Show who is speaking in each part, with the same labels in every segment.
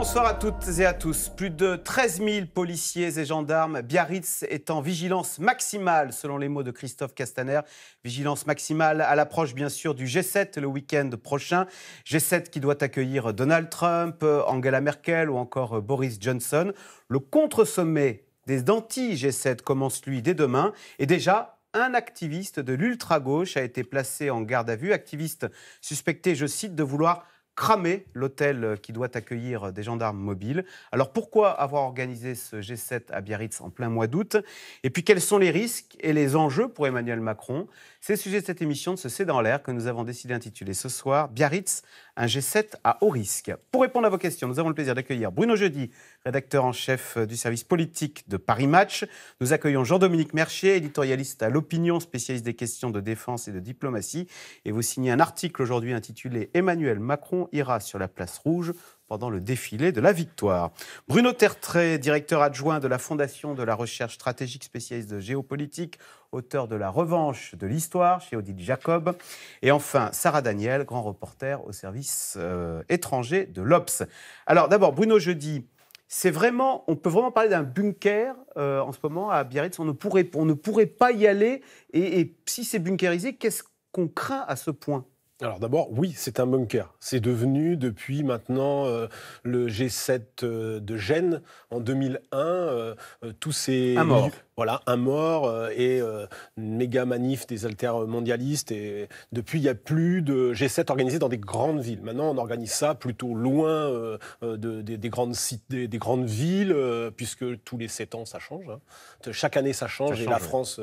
Speaker 1: Bonsoir à toutes et à tous. Plus de 13 000 policiers et gendarmes. Biarritz est en vigilance maximale, selon les mots de Christophe Castaner. Vigilance maximale à l'approche, bien sûr, du G7 le week-end prochain. G7 qui doit accueillir Donald Trump, Angela Merkel ou encore Boris Johnson. Le contre-sommet des anti-G7 commence, lui, dès demain. Et déjà, un activiste de l'ultra-gauche a été placé en garde à vue, activiste suspecté, je cite, de vouloir cramer l'hôtel euh, qui doit accueillir euh, des gendarmes mobiles. Alors pourquoi avoir organisé ce G7 à Biarritz en plein mois d'août Et puis quels sont les risques et les enjeux pour Emmanuel Macron c'est le sujet de cette émission de ce C'est dans l'air que nous avons décidé d'intituler ce soir Biarritz, un G7 à haut risque. Pour répondre à vos questions, nous avons le plaisir d'accueillir Bruno Jeudi, rédacteur en chef euh, du service politique de Paris Match. Nous accueillons Jean-Dominique Mercier, éditorialiste à l'opinion, spécialiste des questions de défense et de diplomatie. Et vous signez un article aujourd'hui intitulé Emmanuel Macron ira sur la place rouge pendant le défilé de la victoire. Bruno Tertrais, directeur adjoint de la Fondation de la recherche stratégique spécialiste de géopolitique, auteur de La revanche de l'histoire chez Odile Jacob. Et enfin, Sarah Daniel, grand reporter au service euh, étranger de l'Obs. Alors d'abord, Bruno Jeudi, c'est vraiment, on peut vraiment parler d'un bunker euh, en ce moment à Biarritz. On ne pourrait, on ne pourrait pas y aller. Et, et si c'est bunkerisé, qu'est-ce qu'on craint à ce point
Speaker 2: alors d'abord, oui, c'est un bunker. C'est devenu depuis maintenant euh, le G7 euh, de Gênes en 2001. Euh, tous ces voilà, un mort euh, et euh, une méga manif des altermondialistes. Et depuis, il n'y a plus de G7 organisé dans des grandes villes. Maintenant, on organise ça plutôt loin euh, de, des, grandes des, grandes villes, puisque tous les 7 ans, ça change. Hein. Chaque année, ça change. et la France,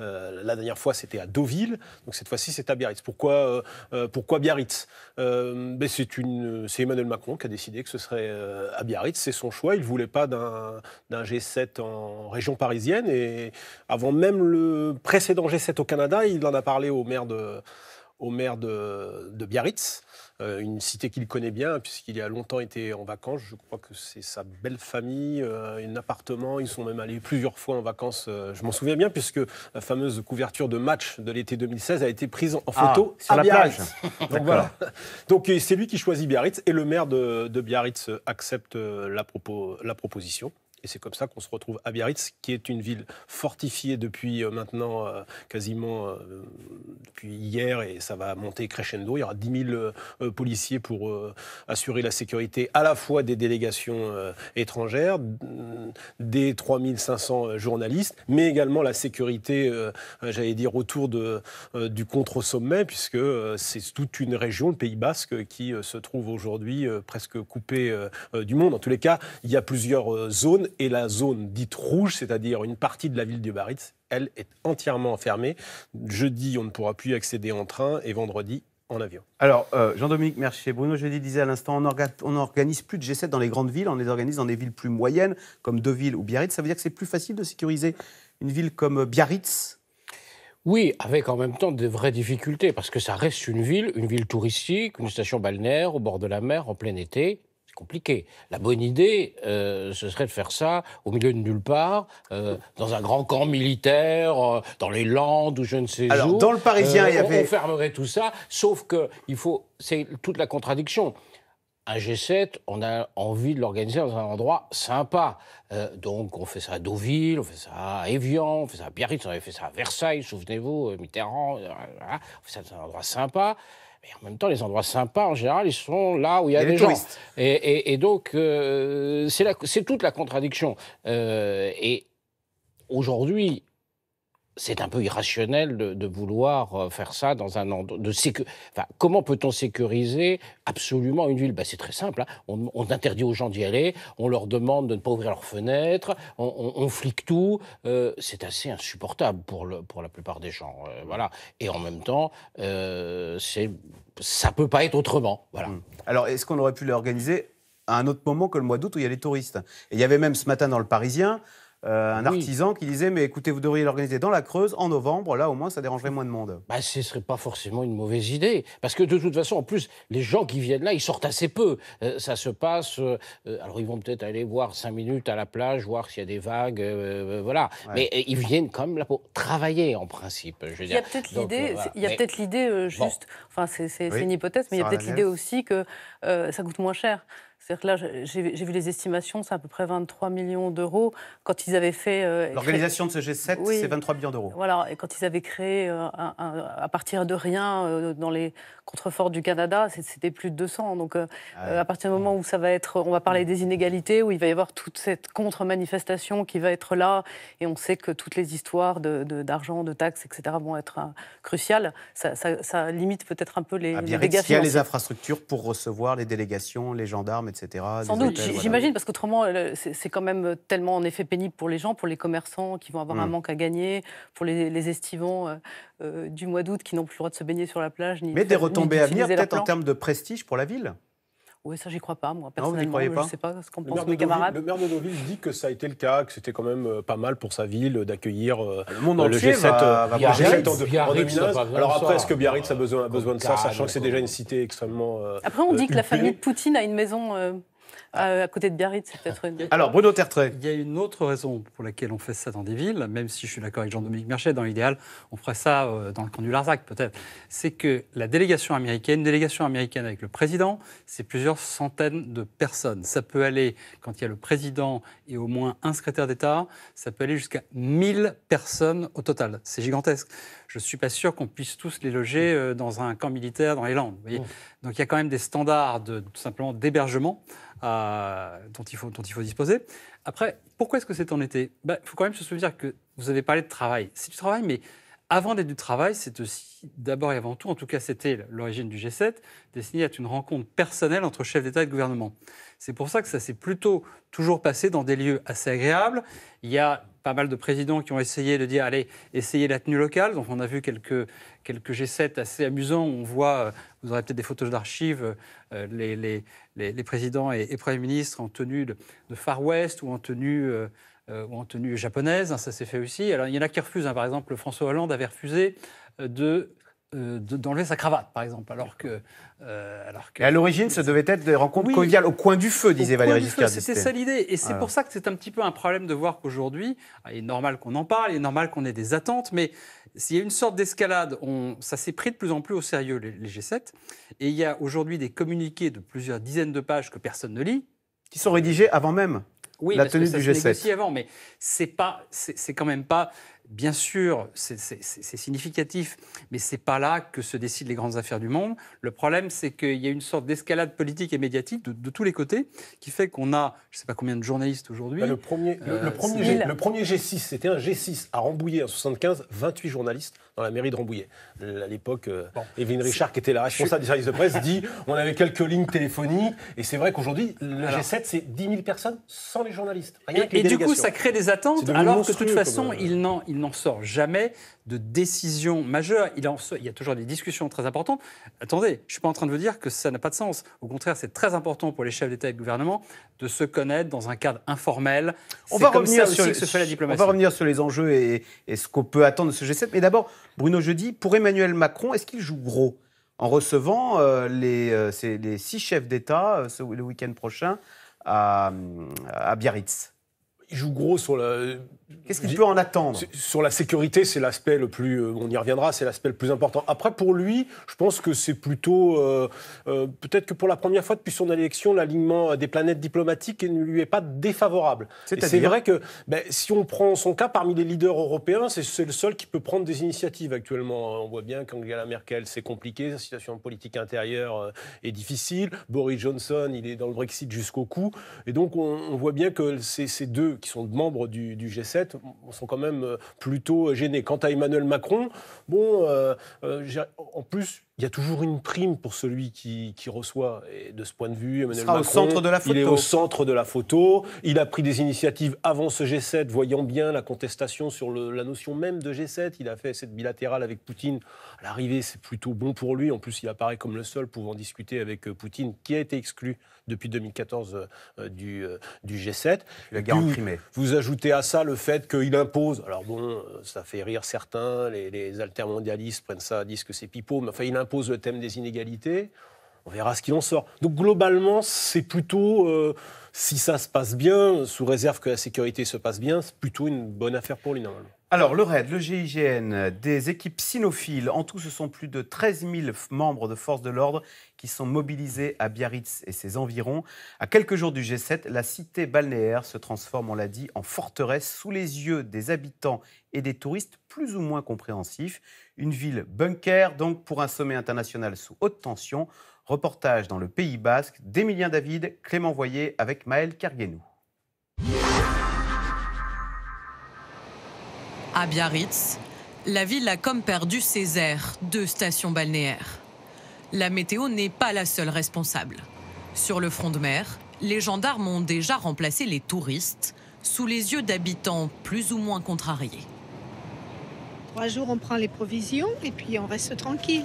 Speaker 2: la dernière fois, c'était à Deauville. Donc cette fois-ci, c'est à Biarritz. Pourquoi, pourquoi Biarritz ben, c'est, une, c'est Emmanuel Macron qui a décidé que ce serait à Biarritz. C'est son choix. Il ne voulait pas d'un, d'un G7 en région parisienne. Et avant même le précédent G7 au Canada, il en a parlé au maire de, au maire de, Biarritz, euh, une cité qu'il connaît bien, puisqu'il y a longtemps été en vacances. Je crois que c'est sa belle famille, euh, un appartement. Ils sont même allés plusieurs fois en vacances. Euh, je m'en souviens bien, puisque la fameuse couverture de match de l'été 2016 a été prise en ah, photo à la Biarritz. Plage. Donc voilà. Donc c'est lui qui choisit Biarritz et le maire de, Biarritz accepte la proposition. Et c'est comme ça qu'on se retrouve à Biarritz, qui est une ville fortifiée depuis euh, maintenant euh, quasiment euh, depuis hier, et ça va monter crescendo. Il y aura 10 000 policiers pour assurer la sécurité à la fois des délégations étrangères, des 3 500 journalistes, mais également la sécurité, j'allais dire, autour de, du contre-sommet, puisque c'est toute une région, le Pays basque, qui se trouve aujourd'hui presque coupée du monde. En tous les cas, il y a plusieurs zones et la zone dite rouge, c'est-à-dire une partie de la ville de Biarritz, elle est entièrement fermée. Jeudi, on ne pourra plus accéder en train et vendredi, en avion.
Speaker 1: Alors, euh, Jean-Dominique Mercier, Bruno je disais à l'instant, on n'organise plus de G7 dans les grandes villes, on les organise dans des villes plus moyennes, comme Deauville ou Biarritz. Ça veut dire que c'est plus facile de sécuriser une ville comme Biarritz oui, avec en même
Speaker 3: temps des vraies difficultés, parce que ça reste une ville, une ville touristique, une station balnéaire au bord de la mer en plein été compliqué. La bonne idée, euh, ce serait de faire ça au milieu de nulle part, euh, dans un grand camp militaire, euh, dans les Landes ou je ne sais Alors, dans le Parisien, il y avait. On fermerait tout ça, sauf que il faut. C'est toute la contradiction un G7, on a envie de l'organiser dans un endroit sympa. donc on fait ça à Deauville, on fait ça à Evian, on fait ça à Biarritz, on avait fait ça à Versailles, souvenez-vous, Mitterrand, on fait ça dans un endroit sympa. Mais en même temps, les endroits sympas, en général, ils sont là où il y a des gens. Et, et, et donc, euh, c'est toute la contradiction. Euh, et aujourd'hui, c'est un peu irrationnel de, vouloir euh, faire ça dans un endroit. comment peut-on sécuriser absolument une ville ben, C'est très simple. Hein. On, interdit aux gens d'y aller, on leur demande de ne pas ouvrir leurs fenêtres, on, flique tout. Euh, c'est assez insupportable pour, pour la plupart des gens. Euh, voilà.
Speaker 1: Et en même temps, euh, c'est, ça peut pas être autrement. Voilà. Hmm. Alors, est-ce qu'on aurait pu l'organiser à un autre moment que le mois d'août où il y a les touristes il y avait même ce matin dans le Parisien euh, un artisan qui disait Mais écoutez, vous devriez l'organiser dans la Creuse en novembre, là au moins ça dérangerait moins de monde. Bah, ce serait pas forcément une mauvaise idée. Parce que de toute façon, en plus, les gens qui viennent là, ils sortent assez
Speaker 3: peu. Euh, ça se passe. Euh, alors ils vont peut-être aller voir cinq minutes à la plage, voir s'il y a des vagues, voilà. Mais ils viennent quand même là pour travailler en principe. Je il y a peut-être
Speaker 4: l'idée, juste, enfin c'est une hypothèse, mais il y a peut-être l'idée aussi que ça coûte moins cher. C'est-à-dire que là, j'ai vu les estimations, c'est à peu près 23 millions d'euros. Quand ils avaient fait. Euh, L'organisation de ce G7, c'est 23 millions d'euros. Voilà, et quand ils avaient créé euh, à partir de rien, euh, dans les contrefort du Canada, c'était plus de 200. Hein, donc, euh, ah euh, à partir du moment où ça va être, on va parler mm. des inégalités, où il va y avoir toute cette contre-manifestation qui va être là, et on sait que toutes les histoires d'argent, de, d'argent, de, taxes, etc., vont être euh, cruciales, ça, limite peut-être un peu les, à ah, les Il y a les
Speaker 1: infrastructures pour recevoir les délégations, les gendarmes, etc. Sans doute, j'imagine,
Speaker 4: parce qu'autrement, c'est quand même tellement en effet pénible pour les gens, pour les commerçants qui vont avoir mm. un manque à gagner, pour les, estivants. Euh, du mois d'août qui n'ont plus le droit de se baigner sur la plage. Ni Mais des retombées à venir, peut-être en termes
Speaker 1: de prestige pour la ville
Speaker 4: oui, ça, j'y crois pas, moi, personnellement. Non, vous pas je ne sais pas ce qu'en pensent mes camarades.
Speaker 1: Le maire de Deauville dit que ça a été le cas, que c'était
Speaker 2: quand même euh, pas mal pour sa ville d'accueillir euh, le, monde G7, va, va en, Alors après, est-ce que Biarritz a besoin, de ça, sachant que c'est déjà une cité extrêmement. après, on dit que la famille de
Speaker 4: Poutine a une maison ah, à côté de Biarritz, c'est peut-être une... Alors,
Speaker 5: Bruno Tertrais. Il y a une autre raison pour laquelle on fait ça dans des villes, même si je suis d'accord avec Jean-Dominique Merchet, dans l'idéal, on ferait ça euh, dans le camp du Larzac, peut-être. C'est que la délégation américaine, une délégation américaine avec le président, c'est plusieurs centaines de personnes. Ça peut aller, quand il y a le président et au moins un secrétaire d'État, ça peut aller jusqu'à 1000 personnes au total. C'est gigantesque. Je ne suis pas sûr qu'on puisse tous les loger euh, dans un camp militaire dans les Landes. Oh. Donc, il y a quand même des standards de, tout simplement d'hébergement dont, il faut, dont il faut disposer. Après, pourquoi est-ce que c'est en été Il bah, faut quand même se souvenir que vous avez parlé de travail. C'est du travail, mais avant d'être du travail, c'est aussi, d'abord et avant tout, en tout cas c'était l'origine du G7, destiné à une rencontre personnelle entre chefs d'État et de gouvernement. C'est pour ça que ça s'est plutôt toujours passé dans des lieux assez agréables. Il y a pas mal de présidents qui ont essayé de dire allez, essayez la tenue locale. Donc on a vu quelques, quelques G7 assez amusants. on voit, euh, vous aurez peut-être des photos d'archives, euh, les, les, les, présidents et, premiers ministres en tenue de, Far West ou en tenue. Euh, ou en tenue japonaise, ça s'est fait aussi. Alors il y en a qui refusent, hein. par exemple François Hollande avait refusé de euh, d'enlever sa cravate, par exemple, alors que... Euh, à l'origine, ça devait être
Speaker 1: des rencontres conviviales au coin du feu, disait Valérie Giscard d'Estaing. C'était ça l'idée, et c'est ah. pour
Speaker 5: ça que c'est un petit peu un problème de voir qu'aujourd'hui, ah, il est normal qu'on en parle, il est normal qu'on ait des attentes, mais s'il y a une sorte d'escalade, ça s'est pris de plus en plus au sérieux, les, G7, et il y a aujourd'hui des communiqués de plusieurs dizaines de pages que personne ne lit. Qui sont rédigés avant même oui, la parce tenue du G7. avant, mais c'est quand même pas bien sûr, c'est significatif, mais n'est pas là que se décident les grandes affaires du monde. Le problème, c'est qu'il y a une sorte d'escalade politique et médiatique de, tous les côtés qui fait qu'on a, je ne sais pas combien de journalistes aujourd'hui. Bah, le, premier, le, euh,
Speaker 2: premier G, 6 c'était un G6 à Rambouillet en 1975, 28 journalistes, dans la mairie de Rambouillet. À l'époque, Évelyne euh, Richard, qui était la responsable des service de presse, dit on avait quelques lignes téléphoniques.
Speaker 5: Et c'est vrai qu'aujourd'hui, le
Speaker 2: G7, c'est 10 000 personnes sans les journalistes. Rien et, et du coup, ça crée des
Speaker 5: attentes, alors que de toute façon, euh, il n'en sort jamais de décision majeure. Il, il y a toujours des discussions très importantes. Attendez, je ne suis pas en train de vous dire que ça n'a pas de sens. Au contraire, c'est très important pour les chefs d'État et de gouvernement de se connaître dans un cadre informel. On va, comme revenir sur, les, se fait la diplomatie. on va
Speaker 1: revenir sur les enjeux et, ce qu'on peut attendre de ce G7. Mais d'abord, Bruno Jeudi, pour Emmanuel Macron, est-ce qu'il joue gros en recevant euh, les, euh, les, six chefs d'État euh, le week-end prochain à, à Biarritz il joue gros sur
Speaker 2: le. Qu'est-ce qu'il peut en attendre Sur la sécurité, c'est l'aspect le plus, euh, on y reviendra, c'est l'aspect le plus important. Après, pour lui, je pense que c'est plutôt, euh, euh, peut-être que pour la première fois depuis son élection, l'alignement des planètes diplomatiques ne lui est pas défavorable. C'est vrai que ben, si on prend son cas parmi les leaders européens, c'est le seul qui peut prendre des initiatives actuellement. Hein. On voit bien qu'Angela Merkel, c'est compliqué, la situation politique intérieure est difficile. Boris Johnson, il est dans le Brexit jusqu'au cou. Et donc, on, voit bien que ces, ces, deux, qui sont membres du G7, sont quand même euh, plutôt gênés. Quant à Emmanuel Macron, bon, euh, euh, en plus, il y a toujours une prime pour celui qui, reçoit. Et de ce point de vue, Emmanuel Macron, au centre de la il est au centre de la photo. Il a pris des initiatives avant ce G7, voyant bien la contestation sur la notion même de G7. Il a fait cette bilatérale avec Poutine. À l'arrivée, c'est plutôt bon pour lui. En plus, il apparaît comme le seul pouvant discuter avec euh, Poutine, qui a été exclu depuis 2014 euh, du, euh, du, G7. La guerre en Vous ajoutez à ça le fait qu'il impose. Alors bon, ça fait rire certains. Les, les altermondialistes prennent ça, disent que c'est pipeau. Mais enfin, il impose le thème des inégalités, on verra ce qu'il en sort. Donc globalement, c'est plutôt, euh, si ça se passe bien, sous réserve que la sécurité se passe bien, c'est
Speaker 1: plutôt une bonne affaire pour lui normalement. Alors, le RAID, le GIGN, des équipes sinophiles, en tout, ce sont plus de 13 000 membres de forces de l'ordre qui sont mobilisés à Biarritz et ses environs. À quelques jours du G7, la cité balnéaire se transforme, on l'a dit, en forteresse sous les yeux des habitants et des touristes plus ou moins compréhensifs. Une ville bunker, donc, pour un sommet international sous haute tension. Reportage dans le Pays Basque d'Emilien David, Clément Voyer avec Maël Kerguenou.
Speaker 6: À Biarritz, la ville a comme perdu ses airs, deux stations balnéaires. La météo n'est pas la seule responsable. Sur le front de mer, les gendarmes ont déjà remplacé les touristes sous les yeux d'habitants plus ou moins contrariés
Speaker 7: trois jours, on prend les provisions et puis on
Speaker 4: reste tranquille.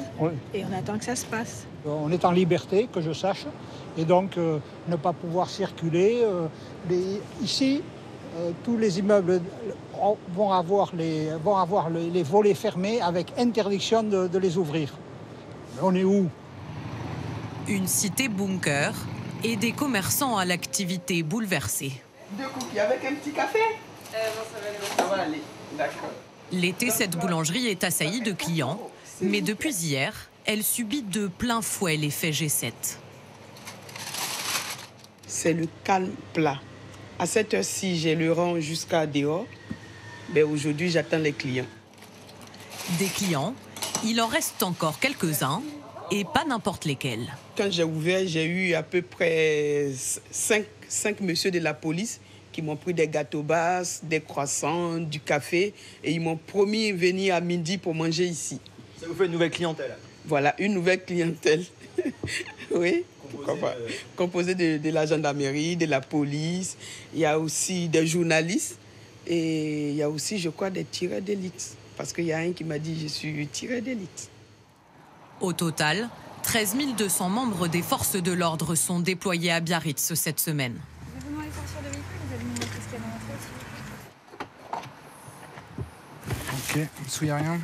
Speaker 4: Et on attend que ça se passe.
Speaker 5: Euh, on est en liberté, que je sache, et donc euh, ne pas pouvoir circuler. Euh, ici, tous les immeubles vont avoir, les, vont avoir les, volets fermés avec interdiction de, les ouvrir. On est où
Speaker 6: Une cité bunker et des commerçants à l'activité bouleversée.
Speaker 1: Deux cookies avec un petit café ça va aller. Ça va aller, d'accord.
Speaker 6: L'été, cette boulangerie est assaillie de clients, mais depuis hier, elle subit de plein fouet l'effet G7.
Speaker 1: C'est le calme plat. À cette heure-ci, j'ai le rang jusqu'à dehors, mais aujourd'hui, j'attends les clients. Des clients,
Speaker 6: il en reste encore quelques-uns, et pas n'importe lesquels.
Speaker 1: Quand j'ai ouvert, j'ai eu à peu près 5 cinq, cinq messieurs de la police ils m'ont pris des gâteaux basses, des croissants, du café, et ils m'ont promis de venir à midi pour manger ici. Ça vous fait une nouvelle clientèle Voilà, une nouvelle clientèle. oui. Composée, Composé de, la gendarmerie, de la police, il y a aussi des journalistes et il y a aussi, je crois, des tirés d'élite. Parce qu'il y a un qui m'a dit je suis tiré d'élite.
Speaker 6: Au total, 13 200 membres des forces de l'ordre sont déployés à Biarritz cette semaine. Ok, il a rien.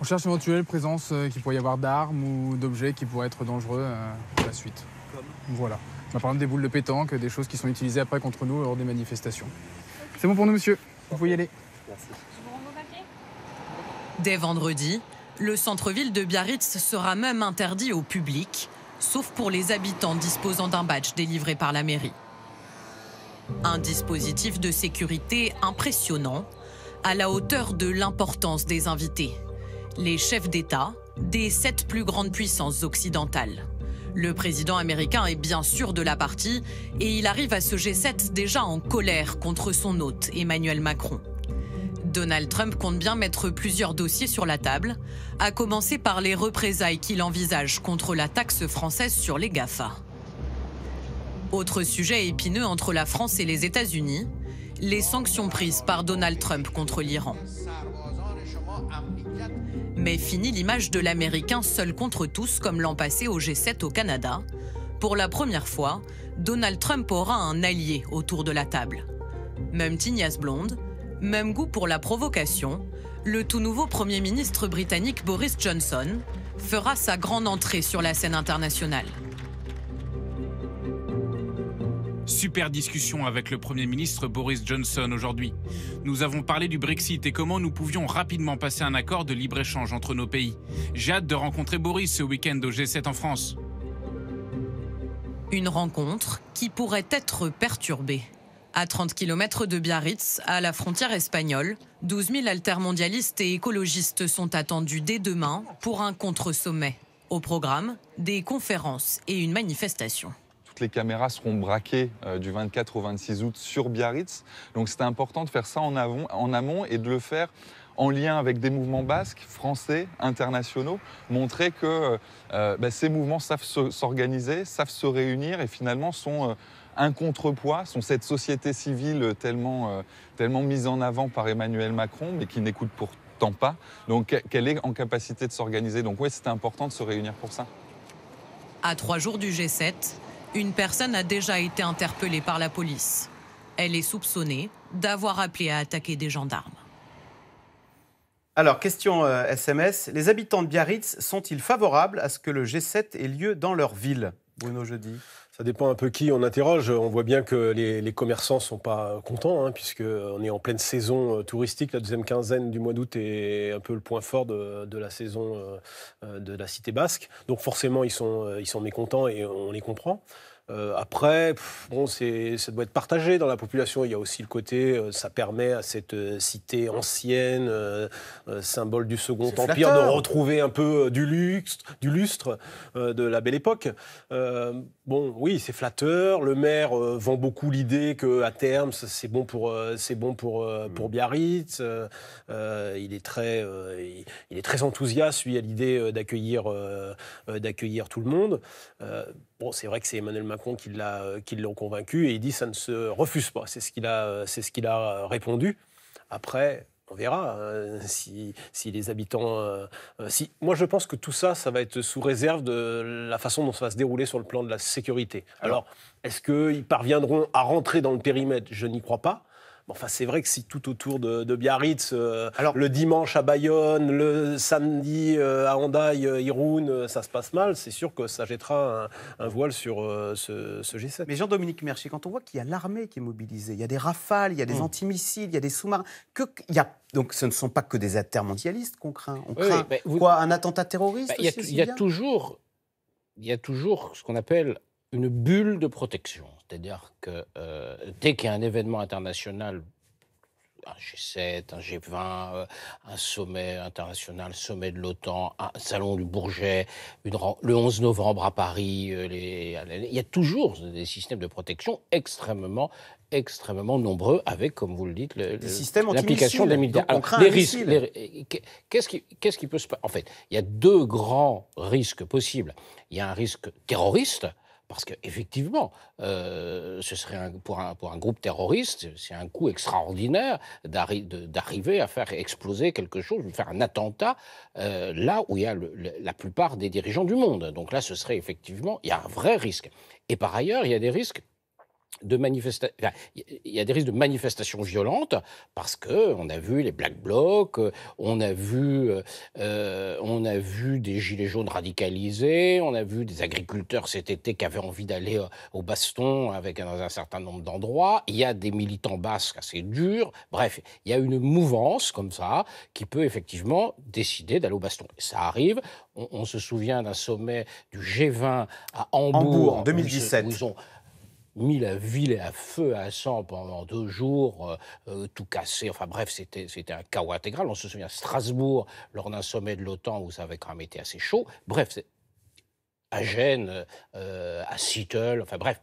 Speaker 8: On cherche une éventuelle présence euh, qui pourrait y avoir d'armes ou d'objets qui pourraient être dangereux pour euh, la suite. Voilà. On va par des boules de pétanque, des choses qui sont utilisées après contre nous lors des manifestations. C'est bon pour nous, monsieur. Vous pouvez y aller.
Speaker 6: Merci. Dès vendredi, le centre-ville de Biarritz sera même interdit au public, sauf pour les habitants disposant d'un badge délivré par la mairie. Un dispositif de sécurité impressionnant, à la hauteur de l'importance des invités. Les chefs d'État des sept plus grandes puissances occidentales. Le président américain est bien sûr de la partie et il arrive à ce G7 déjà en colère contre son hôte, Emmanuel Macron. Donald Trump compte bien mettre plusieurs dossiers sur la table, à commencer par les représailles qu'il envisage contre la taxe française sur les GAFA. Autre sujet épineux entre la France et les États-Unis, les sanctions prises par Donald Trump contre l'Iran. Mais fini l'image de l'Américain seul contre tous comme l'an passé au G7 au Canada. Pour la première fois, Donald Trump aura un allié autour de la table. Même tignasse blonde, même goût pour la provocation, le tout nouveau Premier ministre britannique Boris Johnson fera sa grande entrée sur la scène internationale.
Speaker 8: Super discussion avec le Premier ministre Boris Johnson aujourd'hui. Nous avons parlé du Brexit et comment nous pouvions rapidement passer un accord de libre-échange entre nos pays. J'ai hâte de rencontrer Boris ce week-end au G7 en
Speaker 6: France. Une rencontre qui pourrait être perturbée. À 30 km de Biarritz, à la frontière espagnole, 12 000 altermondialistes et écologistes sont attendus dès demain pour un contre-sommet. Au programme, des conférences et une manifestation
Speaker 5: toutes les caméras seront braquées euh, du 24 au 26 août sur Biarritz. Donc c'était important de faire ça en, avant, en amont et de le faire en lien avec des mouvements basques, français, internationaux, montrer que euh, euh, bah, ces mouvements savent s'organiser, savent se réunir et finalement sont un contrepoids, sont cette société civile tellement, tellement mise en avant par Emmanuel Macron, mais qui n'écoute pourtant pas, donc qu'elle est en capacité de s'organiser. Donc oui, c'était important de se réunir pour ça.
Speaker 6: À trois jours du G7, une personne a déjà été interpellée par la police. Elle est soupçonnée d'avoir appelé à attaquer des gendarmes.
Speaker 1: Alors, question SMS. Euh, Les habitants de Biarritz sont-ils favorables à ce que le G7 ait lieu dans leur ville Bruno Jeudi.
Speaker 2: Ça dépend un peu qui on interroge. On voit bien que les, commerçants ne sont pas contents, hein, puisqu'on est en pleine saison euh, touristique. La deuxième quinzaine du mois d'août est un peu le point fort de, la saison euh, euh, de la cité basque. Donc forcément, ils ils sont mécontents et on les comprend. Euh, après, bon, ça doit être partagé dans la population. Il y a aussi le côté, euh, ça permet à cette euh, cité ancienne, symbole du Second Empire, de retrouver un peu du luxe, du lustre de la Belle Époque. bon, oui, c'est flatteur. Le maire vend beaucoup l'idée que à terme, c'est bon pour, c'est bon pour, mm. pour Biarritz. il est très, est très enthousiaste lui à l'idée d'accueillir, d'accueillir tout le monde c'est vrai que c'est Emmanuel Macron qui l'a euh, qui l'ont convaincu et il dit ça ne se refuse pas. C'est ce qu'il a euh, c'est ce qu'il a euh, répondu. Après, on verra hein, si, les habitants. si... Moi, je pense que tout ça, ça va être sous réserve de la façon dont ça va se dérouler sur le plan de la sécurité. Alors, est-ce qu'ils parviendront à rentrer dans le périmètre Je n'y crois pas enfin, c'est vrai que si tout autour de, Biarritz, euh, le dimanche à Bayonne, le samedi euh, à Andai, euh, euh, ça se passe mal, c'est sûr que
Speaker 1: ça jettera un, voile sur ce, G7. Mais Jean-Dominique Mercier, quand on voit qu'il y a l'armée qui est mobilisée, il y a des rafales, il y a des mmh. antimissiles, il y a des sous-marins, donc ce ne sont pas que des intermondialistes qu'on craint. On craint quoi Un attentat terroriste bah, Il il y,
Speaker 3: a toujours ce qu'on appelle une bulle de protection. C'est-à-dire que euh, dès qu'il y a un événement international, un G7, un G20, euh, un sommet international, sommet de l'OTAN, un salon du Bourget, le 11 novembre à Paris, euh, il y a toujours des systèmes de protection extrêmement extrêmement nombreux avec, comme vous le dites, l'application des militaires. Alors, les risques. Qu'est-ce qui, qui peut se passer En fait, il y a deux grands risques possibles. Il y a un risque terroriste, parce qu'effectivement, euh, ce serait pour, un, groupe terroriste, c'est un coup extraordinaire d'arriver à faire exploser quelque chose, de faire un attentat euh, là où il y a la plupart des dirigeants du monde. Donc là, ce serait effectivement, il y a un vrai risque. Et par ailleurs, il y a des risques manifestations. Il y a des risques de manifestations violentes parce que on a vu les black blocs, euh, on a vu, euh, euh, on a vu des gilets jaunes radicalisés, on a vu des agriculteurs cet été qui avaient envie d'aller au baston avec dans un certain nombre d'endroits. Il y a des militants basques assez durs. Bref, il y a une mouvance comme ça qui peut effectivement décider d'aller au baston. ça arrive. On, se souvient d'un sommet du G20 à Hambourg, en 2017 mis la ville à feu, à sang pendant deux jours, euh, euh, tout cassé. Enfin bref, c'était, un chaos intégral. On se souvient Strasbourg, lors d'un sommet de l'OTAN où ça avait quand même été assez chaud. Bref, à Gênes, euh, à Seattle, enfin bref,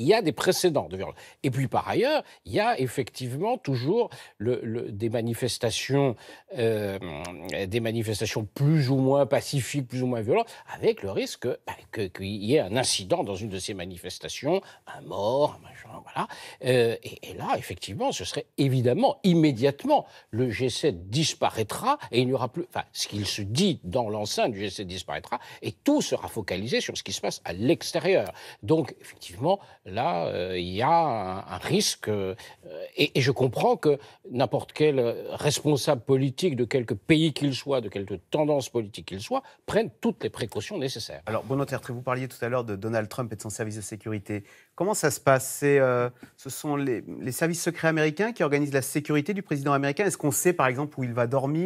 Speaker 3: il y a des précédents de violence. Et puis par ailleurs, il y a effectivement toujours le, des manifestations, euh, des manifestations plus ou moins pacifiques, plus ou moins violentes, avec le risque bah, que qu'il y ait un incident dans une de ces manifestations, un mort, un machin, voilà. Euh, et, et, là, effectivement, ce serait évidemment immédiatement le G7 disparaîtra et il n'y aura plus, enfin, ce qu'il se dit dans l'enceinte du G7 disparaîtra et tout sera focalisé sur ce qui se passe à l'extérieur. Donc, effectivement, là, euh, il y a un, risque. Euh, et, je comprends que n'importe quel responsable politique
Speaker 1: de quelque pays qu'il soit, de quelque tendance politique qu'il soit, prenne toutes les précautions nécessaires. Alors, Tertre, vous parliez tout à l'heure de Donald Trump et de son service de sécurité. Comment ça se passe euh, Ce sont les, services secrets américains qui organisent la sécurité du président américain. Est-ce qu'on sait, par exemple, où il va dormir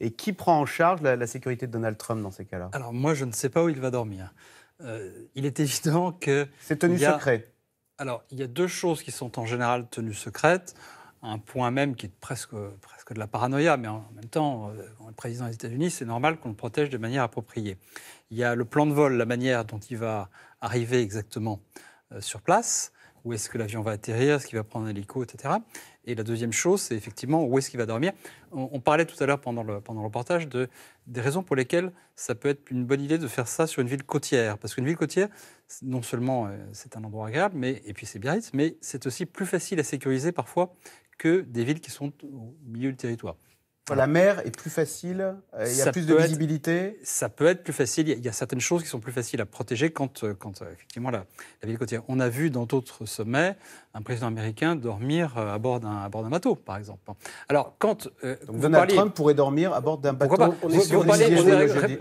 Speaker 1: et qui prend en charge la sécurité de Donald Trump dans ces cas-là Alors, moi, je ne sais pas où il va
Speaker 5: dormir. Euh, il est évident que. C'est tenu secret. Alors, il y a deux choses qui sont en général tenues secrètes. Un point même qui est presque, presque de la paranoïa, mais en même temps, euh, le président des États-Unis, c'est normal qu'on le protège de manière appropriée. Il y a le plan de vol, la manière dont il va arriver exactement euh, sur place où est-ce que l'avion va atterrir, est-ce qu'il va prendre un hélico, etc. Et la deuxième chose, c'est effectivement où est-ce qu'il va dormir. On, parlait tout à l'heure pendant le, reportage de, des raisons pour lesquelles ça peut être une bonne idée de faire ça sur une ville côtière. Parce qu'une ville côtière, non seulement euh, c'est un endroit agréable, mais, et puis c'est Biarritz, mais c'est aussi plus facile à sécuriser parfois que des villes qui sont au milieu du territoire. La mer
Speaker 1: est plus facile, euh, il y a plus de visibilité.
Speaker 5: ça peut être plus facile. Il y, a, certaines choses qui sont plus faciles à protéger quand, euh, quand euh, effectivement, la, la ville côtière. On a vu dans d'autres sommets un président américain dormir à bord d'un bateau, par exemple. Alors, quand Donald Trump
Speaker 1: pourrait dormir à bord d'un bateau. on,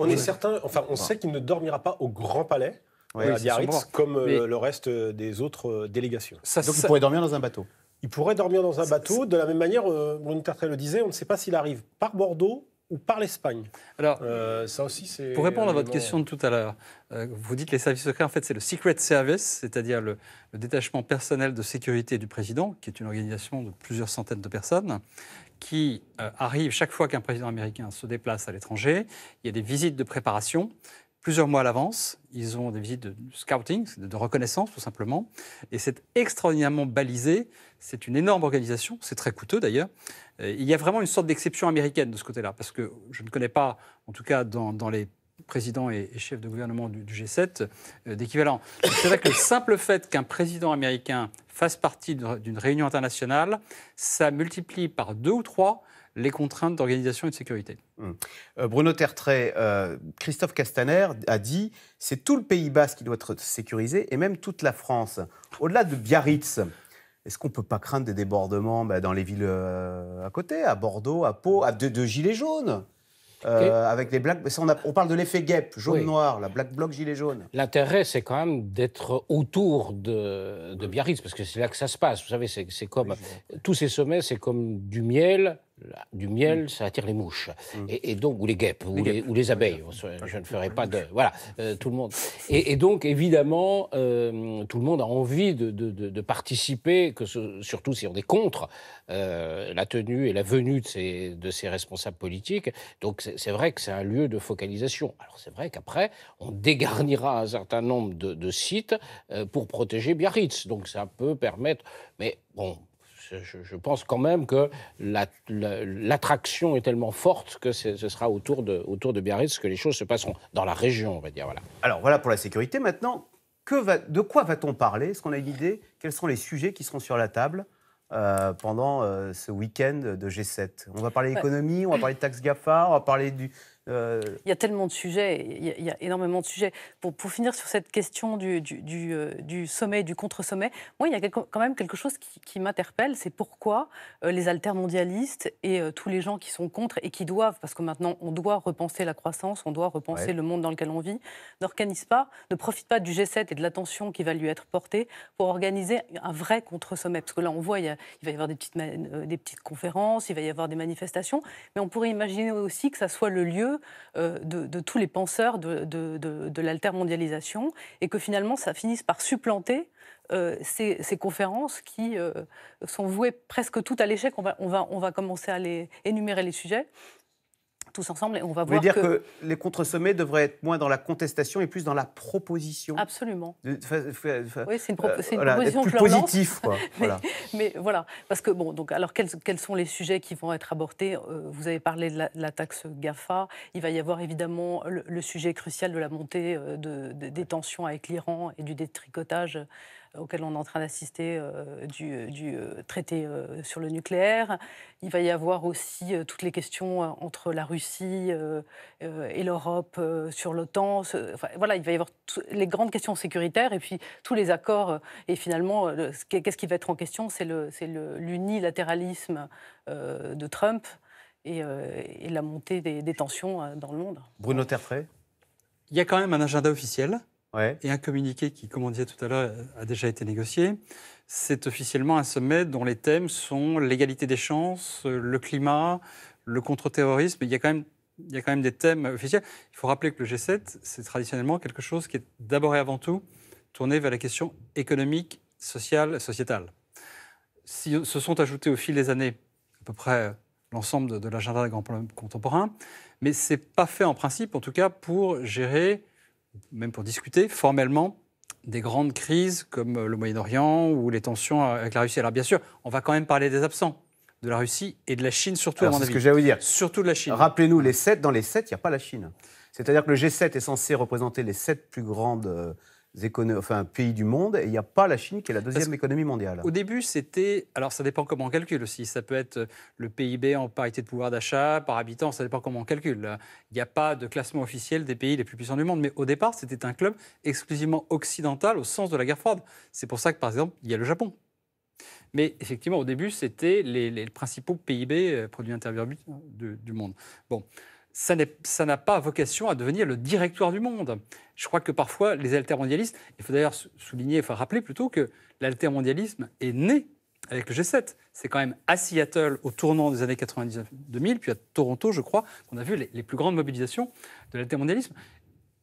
Speaker 1: est,
Speaker 5: certain. Enfin, on sait qu'il ne dormira pas
Speaker 2: au Grand Palais. à Biarritz, comme le reste des autres délégations. Donc, il pourrait dormir dans un bateau. Il pourrait dormir dans un bateau. De la même manière, euh, le disait, on ne sait pas s'il arrive par Bordeaux ou par l'Espagne. Alors, euh, ça aussi, c'est. Pour répondre à votre question
Speaker 5: de tout à l'heure, euh, vous dites les services secrets, en fait, c'est le Secret Service, c'est-à-dire le, détachement personnel de sécurité du président, qui est une organisation de plusieurs centaines de personnes, qui euh, arrive chaque fois qu'un président américain se déplace à l'étranger. Il y a des visites de préparation plusieurs mois à l'avance. Ils ont des visites de scouting, de reconnaissance tout simplement. Et c'est extraordinairement balisé. C'est une énorme organisation. C'est très coûteux d'ailleurs. Il y a vraiment une sorte d'exception américaine de ce côté-là. Parce que je ne connais pas, en tout cas dans, les présidents et, chefs de gouvernement du, G7 euh, d'équivalent. C'est vrai que le simple fait qu'un président américain fasse partie d'une réunion internationale, ça multiplie par deux ou trois les contraintes d'organisation et de sécurité. Hum. Euh, Bruno Tertrais, euh, Christophe Castaner a dit
Speaker 1: c'est tout le Pays bas qui doit être sécurisé et même toute la France. Au-delà de Biarritz, est-ce qu'on ne peut pas craindre des débordements bah, dans les villes euh, à côté, à Bordeaux, à Pau, à de, gilets jaunes Avec les on, parle de l'effet guêpe, jaune-noir, la black bloc gilet jaune.
Speaker 3: L'intérêt, c'est quand même d'être autour de, Biarritz, parce que c'est là que ça se passe. Vous savez, c'est comme. tous ces sommets, c'est comme du miel du miel, mm. ça attire les mouches, mm. et, donc ou les guêpes, ou, Les, abeilles. Ah, je ne ferai pas de voilà euh, tout le monde. Et, donc évidemment, euh, tout le monde a envie de, participer, que surtout si on est contre euh, la tenue et la venue de ces, responsables politiques. Donc c'est vrai que c'est un lieu de focalisation. Alors c'est vrai qu'après on dégarnira un certain nombre de, de sites pour protéger Biarritz. Donc ça peut permettre, mais bon je, pense quand même que l'attraction est tellement forte que ce sera autour de, autour de Biarritz que les choses se passeront dans la région, on va dire. Voilà. Alors
Speaker 1: voilà pour la sécurité. Maintenant, de quoi va-t-on parler Est-ce qu'on a une idée Quels sont les sujets qui seront sur la table euh, pendant euh, ce week-end de G7 On va parler économie, on va parler de taxes GAFA, on va parler du, euh,
Speaker 4: il y a tellement de sujets, il y a, énormément de sujets. Pour, pour, finir sur cette question du, du, euh, sommet, du contre-sommet, moi, il y a quand même quelque chose qui, m'interpelle, c'est pourquoi euh, les altermondialistes et tous les gens qui sont contre et qui doivent, parce que maintenant, on doit repenser la croissance, on doit repenser le monde dans lequel on vit, n'organisent pas, ne profitent pas du G7 et de l'attention qui va lui être portée pour organiser un vrai contre-sommet. Parce que là, on voit, il, va y avoir des des petites conférences, il va y avoir des manifestations, mais on pourrait imaginer aussi que ça soit le lieu euh, de, tous les penseurs de, de, l'altermondialisation et que finalement ça finisse par supplanter euh, ces, conférences qui euh, sont vouées presque toutes à l'échec. On va, va, on va, commencer à énumérer les sujets tous ensemble et on va voir. dire que...
Speaker 1: les contre-sommets devraient être moins dans la contestation et plus dans la proposition. Absolument. oui, c'est une, euh, proposition plus positif, quoi.
Speaker 4: mais, voilà, parce que bon, donc alors quels, sont les sujets qui vont être abordés euh, Vous avez parlé de la, taxe Gafa. Il va y avoir évidemment le, sujet crucial de la montée euh, de, des tensions avec l'Iran et du détricotage auquel on est en train d'assister euh, du, euh, euh, traité sur le nucléaire. Il va y avoir aussi toutes les questions entre la Russie et l'Europe sur l'OTAN. voilà, il va y avoir les grandes questions sécuritaires et puis tous les accords. et finalement, qu'est-ce qui va être en question C'est l'unilatéralisme de Trump et, la montée des, des, tensions dans le monde.
Speaker 5: Bruno Terfray il y a quand même un agenda officiel et un communiqué qui, comme on disait tout à l'heure, euh, a déjà été négocié. C'est officiellement un sommet dont les thèmes sont l'égalité des chances, euh, le climat, le contre-terrorisme. Il y a quand même il a quand même des thèmes officiels. Il faut rappeler que le G7, c'est traditionnellement quelque chose qui est d'abord et avant tout tourné vers la question économique, sociale, sociétale. Si se sont ajoutés au fil des années à peu près euh, l'ensemble de, de l'agenda des grands problèmes contemporains, mais ce n'est pas fait en principe, en tout cas, pour gérer même pour discuter formellement des grandes crises comme euh, le Moyen-Orient ou les tensions euh, avec la Russie. Alors bien sûr, on va quand même parler des absents de la Russie et de la Chine surtout. ce que j'allais vous dire. Surtout
Speaker 1: de la Chine. Rappelez-nous, les sept, dans les sept, il n'y a pas la Chine. C'est-à-dire que le G7 est censé représenter les sept plus grandes euh, enfin, pays du monde, et il n'y a pas la Chine qui est la deuxième économie mondiale. Au
Speaker 5: début, c'était, alors ça dépend comment on calcule aussi, ça peut être euh, le PIB en parité de pouvoir d'achat par habitant, ça dépend comment on calcule. Il n'y a pas de classement officiel des pays les plus puissants du monde, mais au départ, c'était un club exclusivement occidental au sens de la guerre froide. C'est pour ça que, par exemple, il y a le Japon. Mais effectivement, au début, c'était les, les, principaux PIB, euh, produits intérieurs du monde. Bon, ça n'a pas vocation à devenir le directoire du monde. Je crois que parfois, les altermondialistes, il faut d'ailleurs souligner, enfin rappeler plutôt que l'altermondialisme est né avec le G7. C'est quand même à Seattle, au tournant des années 90 2000 puis à Toronto, je crois, qu'on a vu les, plus grandes mobilisations de l'altermondialisme.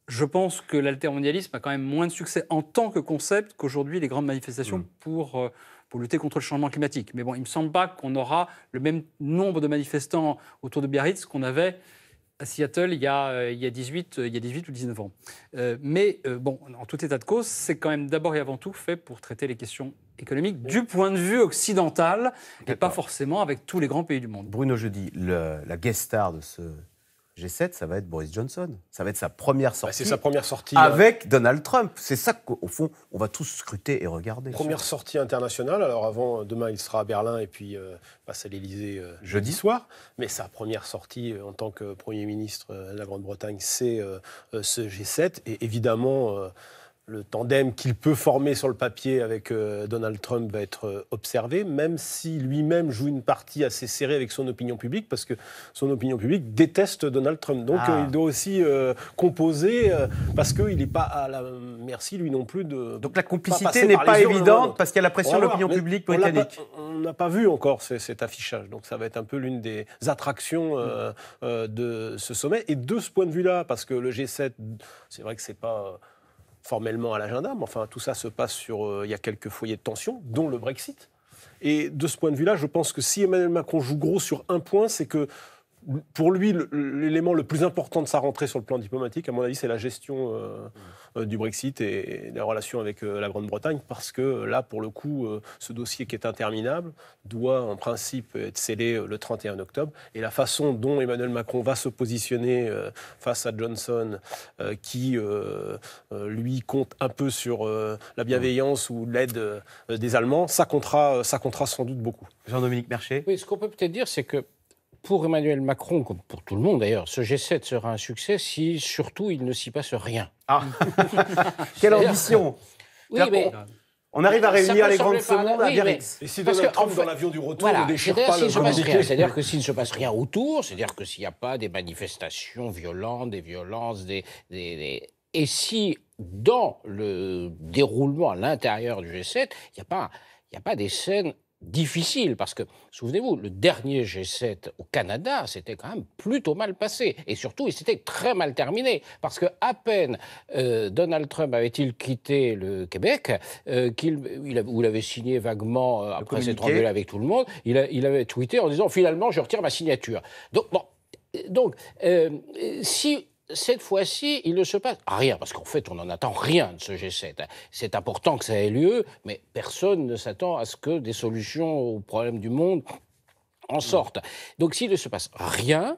Speaker 5: Je pense que l'altermondialisme a quand même moins de succès en tant que concept qu'aujourd'hui les grandes manifestations mmh. pour, euh, pour lutter contre le changement climatique. Mais bon, il ne me semble pas qu'on aura le même nombre de manifestants autour de Biarritz qu'on avait à Seattle il y a, euh, il y a, 18, euh, il y a 18 ou 19 ans. Euh, mais bon, en tout état de cause, c'est quand même d'abord et avant tout fait pour traiter les questions économiques du point de vue occidental et pas forcément avec tous les grands pays du monde. Bruno, je la guest
Speaker 1: star de ce G7, ça va être Boris Johnson. Ça va être sa première bah, sortie. c'est sa première sortie. Hein. Avec Donald Trump. C'est ça qu'au fond, on va tous scruter et regarder. Première sortie internationale. Alors
Speaker 2: avant, demain, il sera à Berlin et puis passe euh, bah, à l'Elysée euh, jeudi soir. Mais sa première sortie euh, en tant que Premier ministre de la Grande-Bretagne, c'est ce G7. Et évidemment le tandem qu'il peut former sur le papier avec euh, Donald Trump va être euh, observé, même si lui-même joue une partie assez serrée avec son opinion publique, parce que son opinion publique déteste Donald Trump. Donc ah. euh, il doit aussi composer, parce qu'il n'est pas à la merci, lui non plus, de... Donc la complicité n'est pas, évidente, parce qu'il y a la pression de l'opinion publique britannique. On n'a pas, vu encore cet affichage, donc ça va être un peu l'une des attractions mm. de ce sommet. Et de ce point de vue-là, parce que le G7, c'est vrai que ce n'est pas formellement à l'agenda, mais enfin tout ça se passe sur, euh, il y a quelques foyers de tension, dont le Brexit. Et de ce point de vue-là, je pense que si Emmanuel Macron joue gros sur un point, c'est que pour lui, l'élément le plus important de sa rentrée sur le plan diplomatique, à mon avis, c'est la gestion euh, euh, du Brexit et des relations avec euh, la Grande-Bretagne, parce que là, pour le coup, ce dossier qui est interminable doit en principe être scellé le 31 octobre. Et la façon dont Emmanuel Macron va se positionner face à Johnson, qui, lui, compte un peu sur la bienveillance ou l'aide des Allemands, ça comptera, ça sans doute beaucoup. Jean-Dominique Bercher Oui, ce qu'on peut peut-être dire, c'est que pour Emmanuel Macron,
Speaker 3: comme pour tout le monde d'ailleurs, ce G7 sera un succès si surtout il ne s'y passe rien.
Speaker 1: Ah.
Speaker 3: Quelle ambition On arrive à réunir les grandes secondes Et si dans
Speaker 2: l'avion du retour, ne déchire C'est-à-dire que
Speaker 3: s'il ne se passe rien autour, c'est-à-dire que s'il n'y a pas des manifestations violentes, des violences, des... Et si, dans le déroulement à l'intérieur du G7, il n'y a pas... Il n'y a pas des scènes difficile, parce que, souvenez-vous, le dernier G7 au Canada, c'était quand même plutôt mal passé, et surtout, il s'était très mal terminé, parce que à peine euh, Donald Trump avait-il quitté le Québec, euh, qu'il il, avait signé vaguement, euh, après s'être engueulé avec tout le monde, il, avait tweeté en disant, finalement, je retire ma signature. Donc, bon, donc, si cette fois-ci, il ne se passe rien, parce qu'en fait, on n'en attend rien de ce G7. Hein. C'est important que ça ait lieu, mais personne ne s'attend à ce que des solutions aux problèmes du monde en sortent. Donc s'il ne se passe rien,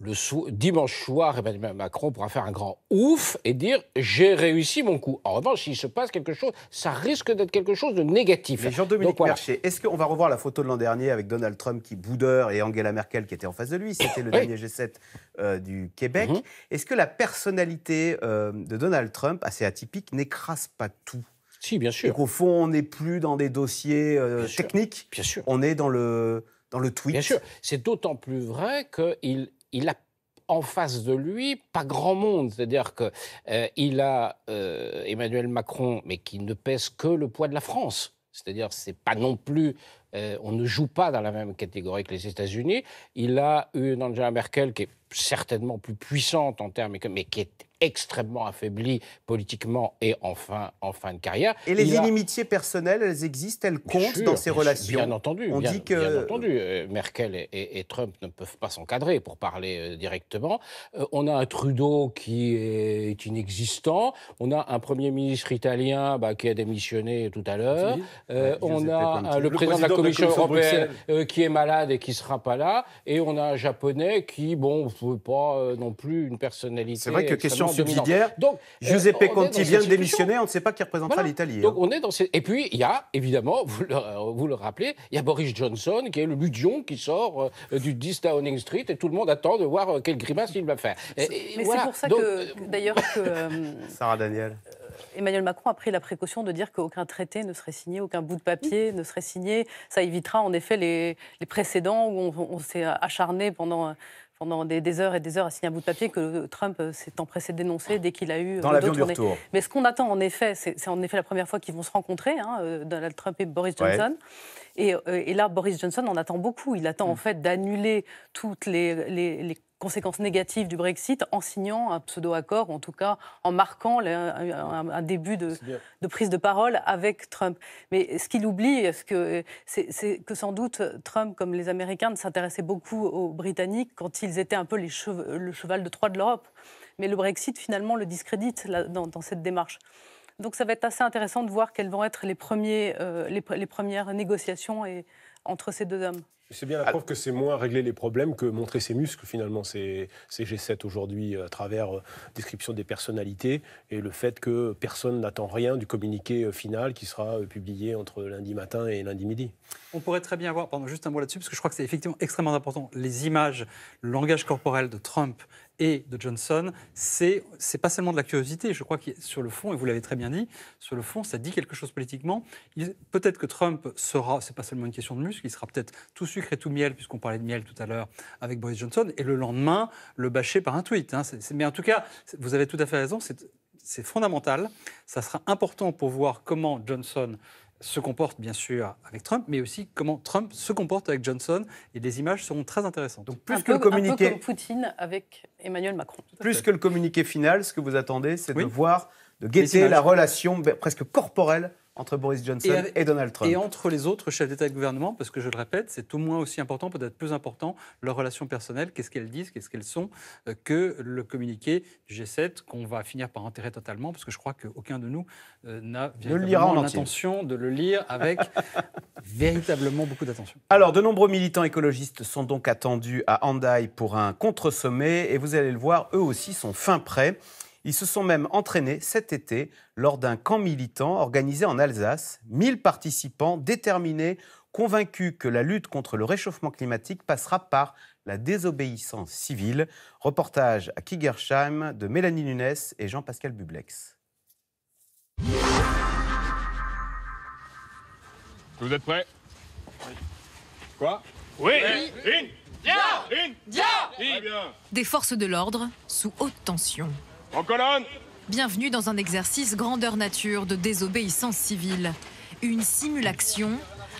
Speaker 3: le dimanche soir, Emmanuel Macron pourra faire un grand ouf et dire j'ai réussi mon coup. En revanche, s'il se passe quelque chose, ça risque d'être quelque chose de négatif. Mais Jean-Dominique Mercier,
Speaker 1: est-ce qu'on va revoir la photo de l'an dernier avec Donald Trump qui boudeur et Angela Merkel qui était en face de lui C'était le dernier G7 euh, du Québec. Mhm. Est-ce que la personnalité euh, de Donald Trump, assez atypique, n'écrase pas tout Si, bien sûr. Donc au fond, on n'est plus dans des dossiers euh, techniques. Bien sûr. On est dans le dans le tweet. Bien sûr, c'est d'autant plus vrai qu'il
Speaker 3: il a en face de lui pas grand monde. C'est-à-dire qu'il euh, a euh, Emmanuel Macron, mais qui ne pèse que le poids de la France. C'est-à-dire, c'est pas non plus, euh, on ne joue pas dans la même catégorie que les États-Unis. Il a une Angela Merkel qui est certainement plus puissante en termes économiques, mais qui est extrêmement affaiblie politiquement et en fin, en fin de carrière. Et les
Speaker 1: inimitiés personnelles, elles existent, elles comptent dans ces relations Bien entendu. On bien, dit
Speaker 3: que... entendu, euh, Merkel et, Trump ne peuvent pas s'encadrer, pour parler euh, directement. Euh, on a un Trudeau qui est inexistant. On a un Premier ministre italien bah, qui a démissionné tout à l'heure. on a le, président, de la Commission, européenne qui est malade et qui ne sera pas là. Et on a un Japonais qui, bon pouvez pas euh, non plus une personnalité. C'est vrai que question subsidiaire. Donc, euh, Giuseppe Conti vient de démissionner,
Speaker 1: on ne sait pas qui représentera l'Italie. Hein.
Speaker 3: on est dans Et puis il y a évidemment, vous le, euh, vous le rappelez, il y a Boris Johnson qui est le ludion qui sort du 10 Downing Street et tout le monde attend de voir quelle grimace il va faire. Mais c'est pour ça que
Speaker 4: d'ailleurs que
Speaker 3: Sarah
Speaker 9: Daniel.
Speaker 4: Emmanuel Macron a pris la précaution de dire qu'aucun traité ne serait signé, aucun bout de papier ne serait signé. Ça évitera en effet les, précédents où on, on s'est acharné pendant pendant des, heures et des heures à signer un bout de papier que Trump euh, s'est empressé de dénoncer dès qu'il a eu dans euh, l'avion du retour. Mais ce qu'on attend en effet, c'est en effet la première fois qu'ils vont se rencontrer, hein, euh, Donald Trump et Boris Johnson. Et, là, Boris Johnson en attend beaucoup. Il attend mm. en fait d'annuler toutes les conséquences négatives du Brexit en signant un pseudo-accord, ou en tout cas en marquant un, début de, prise de parole avec Trump. Mais ce qu'il oublie, c'est que, sans doute Trump, comme les Américains, ne s'intéressait beaucoup aux Britanniques quand ils étaient un peu le cheval de Troie de l'Europe. Mais le Brexit, finalement, le discrédite dans, cette démarche. Donc ça va être assez intéressant de voir quelles vont être euh, les, les premières négociations et, entre ces deux hommes
Speaker 2: c'est bien la preuve que c'est moins régler les problèmes que montrer ses muscles, finalement, ces, G7 aujourd'hui, euh, à travers euh, description des personnalités et le fait que personne n'attend rien du communiqué euh, final qui sera publié entre lundi matin et lundi
Speaker 5: midi. On pourrait très bien avoir, pendant juste un mot là-dessus, parce que je crois que c'est effectivement extrêmement important, les images, le langage corporel de Trump et de Johnson, c'est c'est pas seulement de la curiosité. Je crois que sur le fond, et vous l'avez très bien dit, sur le fond, ça dit quelque chose politiquement. Peut-être que Trump sera, c'est pas seulement une question de muscle, il sera peut-être tout sucre et tout miel, puisqu'on parlait de miel tout à l'heure avec Boris Johnson, et le lendemain le bâcher par un tweet. Hein. mais en tout cas, vous avez tout à fait raison. C'est fondamental. Ça sera important pour voir comment Johnson se comporte bien sûr avec Trump, mais aussi comment Trump se comporte avec Johnson. Et les images seront très intéressantes. Donc plus que le communiqué,
Speaker 4: Poutine avec Emmanuel Macron.
Speaker 5: Plus que le communiqué final, ce que vous attendez, c'est de voir,
Speaker 1: de guetter la relation presque corporelle entre Boris Johnson et, Donald Trump. Et
Speaker 5: entre les autres chefs d'État et de gouvernement, parce que je le répète, c'est au moins aussi important, peut-être plus important, leurs relations personnelles, qu'est-ce qu'elles disent, qu'est-ce qu'elles sont, euh, que le communiqué du G7 qu'on va finir par enterrer totalement, parce que je crois qu'aucun de nous euh, n'a l'intention de le lire avec véritablement beaucoup d'attention.
Speaker 1: Alors, de nombreux militants écologistes sont donc attendus à Andai pour un contre-sommet, et vous allez le voir, eux aussi sont fin prêts. Ils se sont même entraînés cet été lors d'un camp militant organisé en Alsace. 1000 participants déterminés, convaincus que la lutte contre le réchauffement climatique passera par la désobéissance civile. Reportage à Kigersheim de Mélanie Nunes et Jean-Pascal Bublex.
Speaker 8: Vous êtes prêts
Speaker 3: Quoi Oui, Une Dia
Speaker 7: Des forces de l'ordre sous haute tension. En colonne Bienvenue dans un exercice grandeur nature de désobéissance civile. Une simulation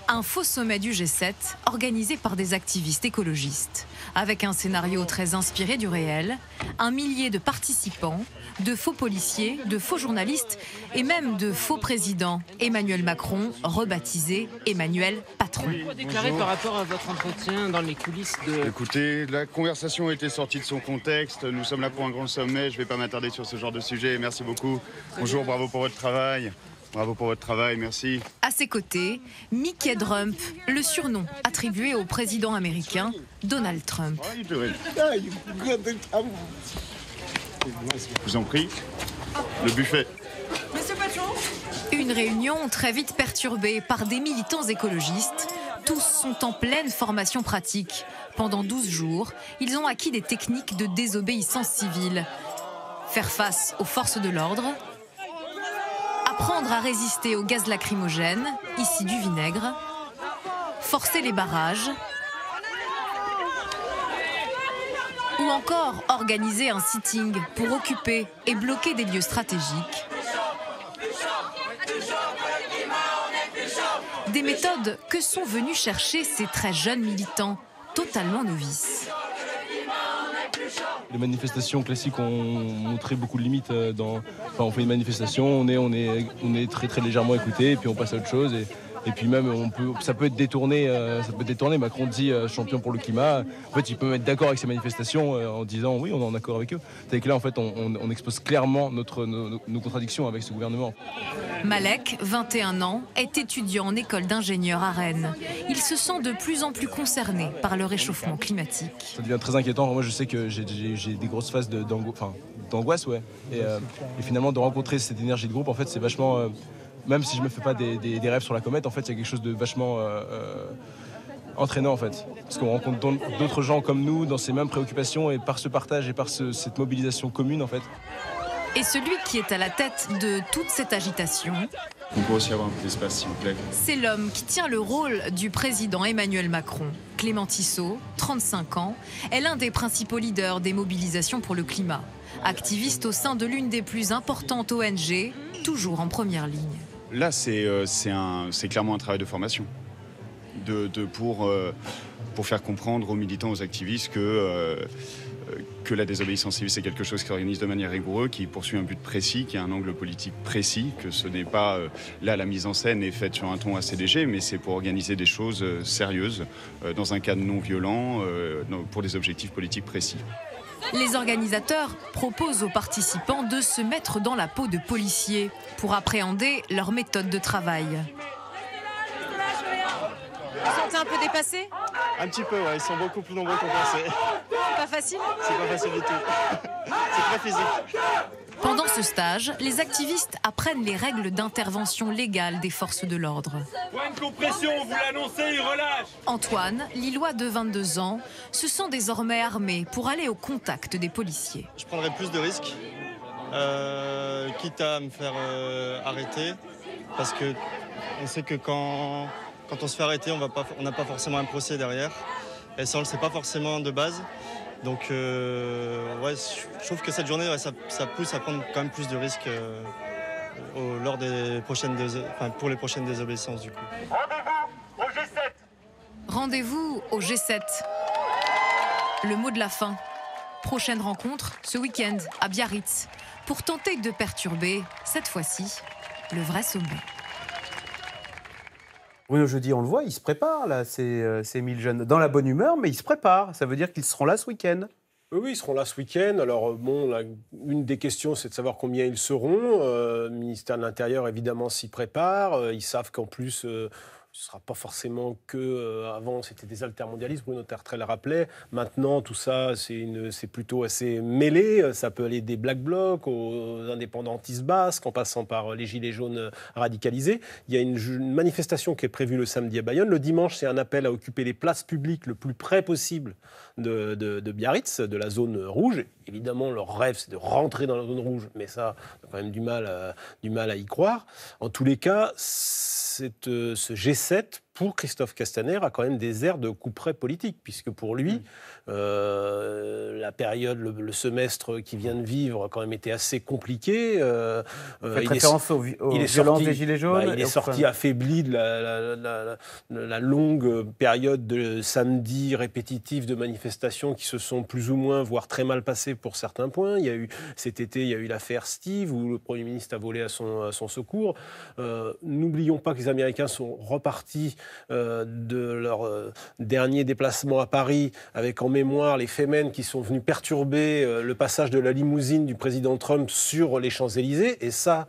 Speaker 7: un faux sommet du G7 organisé par des activistes écologistes, avec un scénario très inspiré du réel, un millier de participants, de faux policiers, de faux journalistes et même de faux présidents. Emmanuel Macron, rebaptisé Emmanuel Patron. par
Speaker 8: rapport à votre entretien dans les coulisses de... Écoutez, la conversation a été sortie de son contexte. Nous sommes là pour un grand sommet. Je ne vais pas m'attarder sur ce genre de sujet. Merci beaucoup. Bonjour, bravo pour votre travail. Bravo pour votre travail, merci.
Speaker 7: À ses côtés, Mickey Trump, le surnom attribué au président américain Donald Trump.
Speaker 8: vous en prie, le buffet. Monsieur
Speaker 7: Une réunion très vite perturbée par des militants écologistes. Tous sont en pleine formation pratique. Pendant 12 jours, ils ont acquis des techniques de désobéissance civile. Faire face aux forces de l'ordre, apprendre à résister aux gaz lacrymogènes, ici du vinaigre, forcer les barrages, ou encore organiser un sitting pour occuper et bloquer des lieux stratégiques.
Speaker 4: Des méthodes
Speaker 7: que sont venus chercher ces très jeunes militants, totalement novices.
Speaker 2: Les manifestations classiques ont montré beaucoup de limites. Euh, dans... Enfin, on fait une manifestation, on est, on est, très très légèrement écouté, et puis on passe à autre chose. Et puis même, on peut, ça peut être détourné. Euh, ça peut Macron dit euh, champion pour le climat. En fait, il peut mettre d'accord avec ces manifestations euh, en disant oui, on est en accord avec eux. C'est que là, en fait, on, expose clairement notre, nos, contradictions avec ce gouvernement.
Speaker 7: Malek, 21 ans, est étudiant en école d'ingénieur à Rennes. Il se sent de plus en plus concerné par le réchauffement climatique.
Speaker 2: Ça devient très inquiétant. Moi, je sais que j'ai des grosses phases d'angoisse, ouais. et, finalement, de rencontrer cette énergie de groupe, en fait, c'est vachement même si je me fais pas des, rêves sur la comète, en fait, il y a quelque chose de vachement euh, euh, entraînant en fait. Parce qu'on rencontre d'autres gens comme nous dans ces mêmes préoccupations et par ce partage et par cette mobilisation commune en fait.
Speaker 7: Et celui qui est à la tête de toute cette agitation.
Speaker 8: On peut aussi avoir un d'espace s'il vous plaît.
Speaker 7: C'est l'homme qui tient le rôle du président Emmanuel Macron. Clément Tissot, 35 ans, est l'un des principaux leaders des mobilisations pour le climat. Activiste au sein de l'une des plus importantes ONG, toujours en première ligne.
Speaker 8: Là, euh, c'est clairement un travail de formation. Euh, pour, faire comprendre aux militants, aux activistes que euh, la désobéissance civile, c'est quelque chose qui organise de manière rigoureuse, qui poursuit un but précis, qui a un angle politique précis, que ce n'est pas... là, la mise en scène est faite sur un ton assez léger, mais c'est pour organiser des choses sérieuses, dans un cadre non violent, pour des objectifs politiques précis.
Speaker 7: Les organisateurs proposent aux participants de se mettre dans la peau de policiers pour appréhender leur méthode de travail. Vous vous sentez un peu dépassé
Speaker 9: Un petit peu, ouais. Ils sont beaucoup plus nombreux qu'on pensait.
Speaker 7: C'est pas facile
Speaker 9: C'est pas facile du tout. C'est très physique.
Speaker 7: Pendant ce stage, les activistes apprennent les règles d'intervention légale des forces de l'ordre.
Speaker 9: Point de compression,
Speaker 2: vous
Speaker 5: l'annoncez,
Speaker 7: Antoine, Lillois de 22 ans, se sent désormais armé pour aller au contact des policiers.
Speaker 9: Je prendrai plus de risques, euh, quitte à me faire euh, arrêter, parce que on sait que quand, quand on se fait arrêter, on n'a pas forcément un procès derrière. Et ça, on ne le sait pas forcément de base. Donc, euh, ouais, je trouve que cette journée, ça, pousse à prendre quand même plus de risques euh, lors des prochaines pour les prochaines désobéissances du coup.
Speaker 7: Rendez-vous au G7. Rendez-vous au G7. Le mot de la fin. Prochaine rencontre ce week-end à Biarritz pour tenter de perturber, cette fois-ci, le vrai sommet.
Speaker 1: Bruno Jeudi, on le voit, il se prépare, là, ces, euh, ces 1000 jeunes. Dans la bonne humeur, mais ils se préparent. Ça veut dire qu'ils seront là ce week-end.
Speaker 2: Oui, ils seront là ce week-end. Alors, euh, bon, une des questions, c'est de savoir combien ils seront. Euh, le ministère de l'Intérieur, évidemment, s'y prépare. Ils savent qu'en plus, ce ne sera pas forcément que euh, avant c'était des altermondialistes, Bruno Tertre le rappelait. Maintenant, tout ça, c'est plutôt assez mêlé. Ça peut aller des black blocs aux indépendantistes basques, en passant par euh, les gilets jaunes radicalisés. Il y a une manifestation qui est prévue le samedi à Bayonne. Le dimanche, c'est un appel à occuper les places publiques le plus près possible de, Biarritz, de la zone rouge. Évidemment, leur rêve, c'est de rentrer dans la zone rouge, mais ça, a quand même du mal à, du mal à y croire. En tous les cas, euh, ce G7 pour Christophe Castaner, a quand même des airs de couperet politique, puisque pour lui, mm. euh, la période, le, semestre qu'il vient de vivre a quand même été assez compliqué. Euh, euh il est, aux, il est sorti, des Gilets jaunes. Bah, il est sorti affaibli de la, longue période de samedi répétitif de manifestations qui se sont plus ou moins, voire très mal passées pour certains points. Il y a eu, cet été, il y a eu l'affaire Steve, où le Premier ministre a volé à son, secours. Euh, n'oublions pas que les Américains sont repartis euh, de leur euh, dernier déplacement à Paris, avec en mémoire les fémènes qui sont venues perturber euh, le passage de la limousine du président Trump sur les Champs-Élysées. Et ça,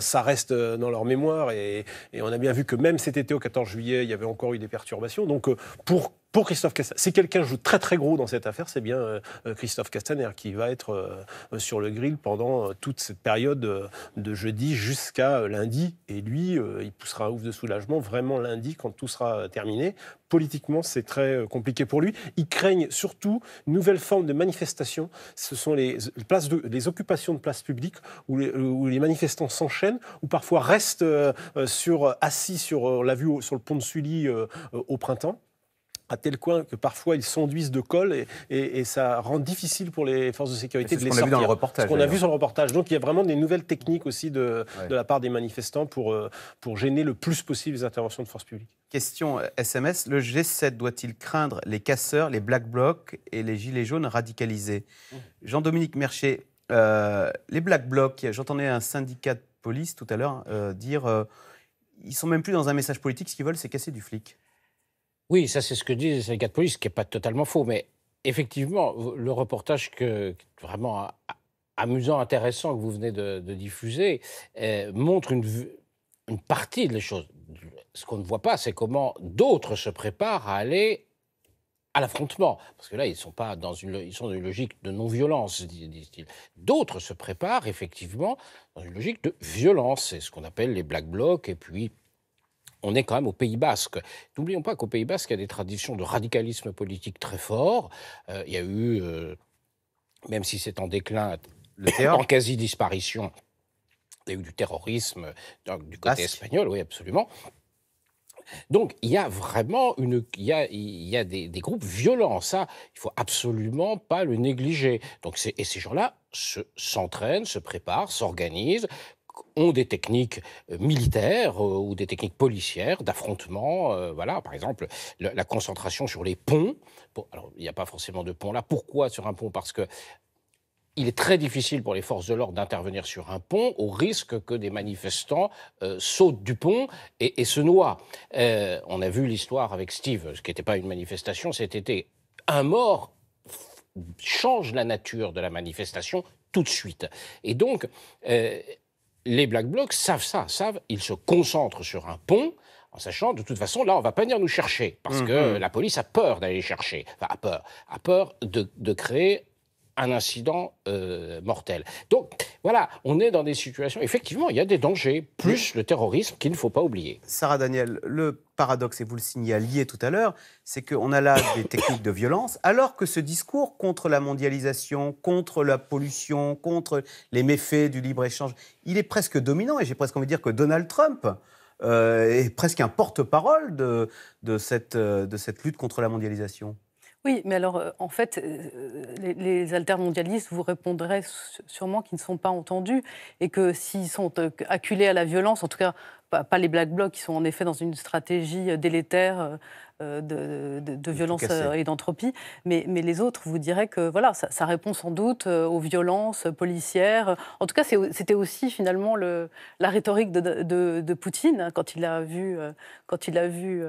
Speaker 2: ça reste dans leur mémoire. Et, et, on a bien vu que même cet été, au 14 juillet, il y avait encore eu des perturbations. Donc, pour pour Christophe Castaner. c'est quelqu'un joue très très gros dans cette affaire, c'est bien euh, euh, Christophe Castaner qui va être euh, sur le grill pendant toute cette période de jeudi jusqu'à lundi. Et lui, il poussera un ouf de soulagement vraiment lundi quand tout sera terminé. Politiquement, c'est très compliqué pour lui. Il craigne surtout une nouvelle forme de manifestation. Ce sont les, les occupations de places publiques où les, manifestants s'enchaînent, ou parfois restent sur, assis sur, l'a vue sur le pont de Sully au printemps à tel point que parfois ils s'enduisent de colle et, ça rend difficile pour les forces de sécurité de les sortir. ce qu'on a vu dans le reportage. Ce qu'on a vu sur le reportage. Donc il y a vraiment des nouvelles techniques aussi de, la part des manifestants pour, euh, pour gêner le plus possible les interventions de forces publiques.
Speaker 1: Question SMS, euh, le G7 doit-il craindre les casseurs, les black blocs et les gilets jaunes radicalisés mmh. Jean-Dominique Mercher, euh, les black blocs, j'entendais un syndicat de police tout à l'heure dire, ils ils sont même plus dans un message politique, ce qu'ils veulent c'est casser du flic. Oui, ça c'est ce que disent les syndicats de police, qui n'est pas totalement faux. Mais effectivement, le
Speaker 3: reportage vraiment amusant, intéressant que vous venez de, diffuser euh, montre une, une partie des choses. Ce qu'on ne voit pas, c'est comment d'autres se préparent à aller à l'affrontement, parce que là, ils sont, pas dans une, ils sont dans une logique de non-violence, disent-ils. D'autres se préparent effectivement dans une logique de violence, c'est ce qu'on appelle les Black Blocs, et puis on est quand même au Pays Basque. N'oublions pas qu'au Pays Basque, il y a des traditions de radicalisme politique très fort. Euh, il y a eu, euh, même si c'est en déclin, en quasi-disparition, il y a eu du terrorisme du côté espagnol, oui, absolument. Donc il y a vraiment une, il y a, il a des, groupes violents, ça, il faut absolument pas le négliger. Donc et ces gens-là s'entraînent, se préparent, s'organisent ont des techniques euh, militaires euh, ou des techniques policières d'affrontement. Euh, voilà, par exemple, la concentration sur les ponts. il n'y a pas forcément de pont là. Pourquoi sur un pont Parce que il est très difficile pour les forces de l'ordre d'intervenir sur un pont au risque que des manifestants sautent du pont et, se noient. on a vu l'histoire avec Steve, ce qui n'était pas une manifestation cet été. Un mort change la nature de la manifestation tout de suite. Et donc, les Black Blocs savent ça, savent, ils se concentrent sur un pont, en sachant de toute façon, là, on va pas venir nous chercher, parce mm, que mm. la police a peur d'aller chercher, enfin, a peur, a peur de créer un incident euh, mortel. Donc voilà, on est dans des situations, effectivement,
Speaker 1: il y a des dangers, plus le terrorisme qu'il ne faut pas oublier. Sarah Daniel, le paradoxe, et vous le signaliez tout à l'heure, c'est qu'on a là des techniques de violence, alors que ce discours contre la mondialisation, contre la pollution, contre les méfaits du libre-échange, il est presque dominant, et j'ai presque envie de dire que Donald Trump... Euh, est presque un porte-parole euh, de cette lutte contre la mondialisation
Speaker 4: oui, mais alors, euh, en fait, euh, les, les altermondialistes vous répondraient sûrement qu'ils ne sont pas entendus et que s'ils sont euh, acculés à la violence, en tout cas, pas, les Black Blocs qui sont en effet dans une stratégie délétère euh, de, de, violence euh, et d'entropie. Mais, mais, les autres vous diraient que voilà, ça, répond sans doute euh, aux violences policières. En tout cas, c'était aussi finalement le, la rhétorique de, Poutine hein, quand il a vu, quand il a vu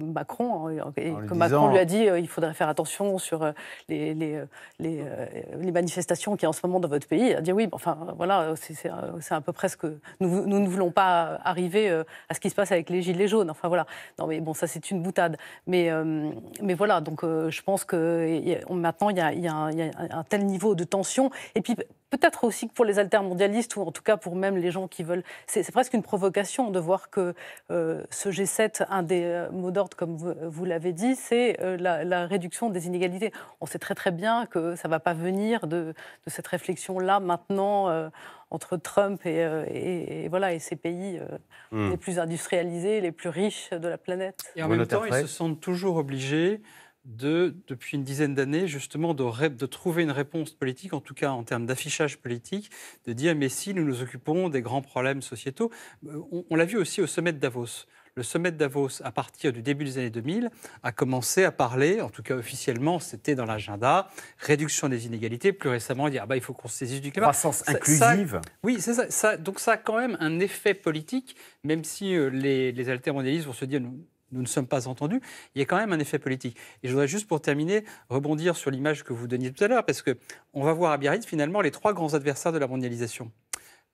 Speaker 4: Macron, hein, et que Macron lui a dit il faudrait faire attention sur les, les, manifestations qui y a en ce moment dans votre pays. Il a dit oui, enfin voilà, c'est à peu près ce que nous, nous ne voulons pas arriver à ce qui se passe avec les gilets jaunes. Enfin voilà, non mais bon, ça c'est une boutade. Mais, euh, mais voilà, donc euh, je pense que maintenant, il y, a, un, tel niveau de tension. Et puis peut-être aussi que pour les altermondialistes, ou en tout cas pour même les gens qui veulent... C'est presque une provocation de voir que euh, ce G7, un des mots d'ordre, comme vous, l'avez dit, c'est la, réduction des inégalités. On sait très très bien que ça ne va pas venir de, de cette réflexion-là maintenant entre Trump euh, et, voilà, et ces pays euh, hmm. les plus industrialisés, les plus riches de la planète. Et en même temps, ils se
Speaker 5: sentent toujours obligés de, depuis une dizaine d'années, justement, de, trouver une réponse politique, en tout cas en termes d'affichage politique, de dire mais si nous nous occupons des grands problèmes sociétaux, euh, on l'a vu aussi au sommet de Davos le sommet de Davos, à partir du début des années 2000, a commencé à parler, en tout cas officiellement, c'était dans l'agenda, réduction des inégalités. Plus récemment, il dit, ah bah, il faut qu'on se saisisse du climat. Croissance inclusive. oui, c'est ça, Donc ça a quand même un effet politique, même si euh, les, les altermondialistes vont se dire, nous, ne sommes pas entendus, il y a quand même un effet politique. Et je voudrais juste pour terminer rebondir sur l'image que vous donniez tout à l'heure, parce qu'on va voir à Biarritz finalement les trois grands adversaires de la mondialisation.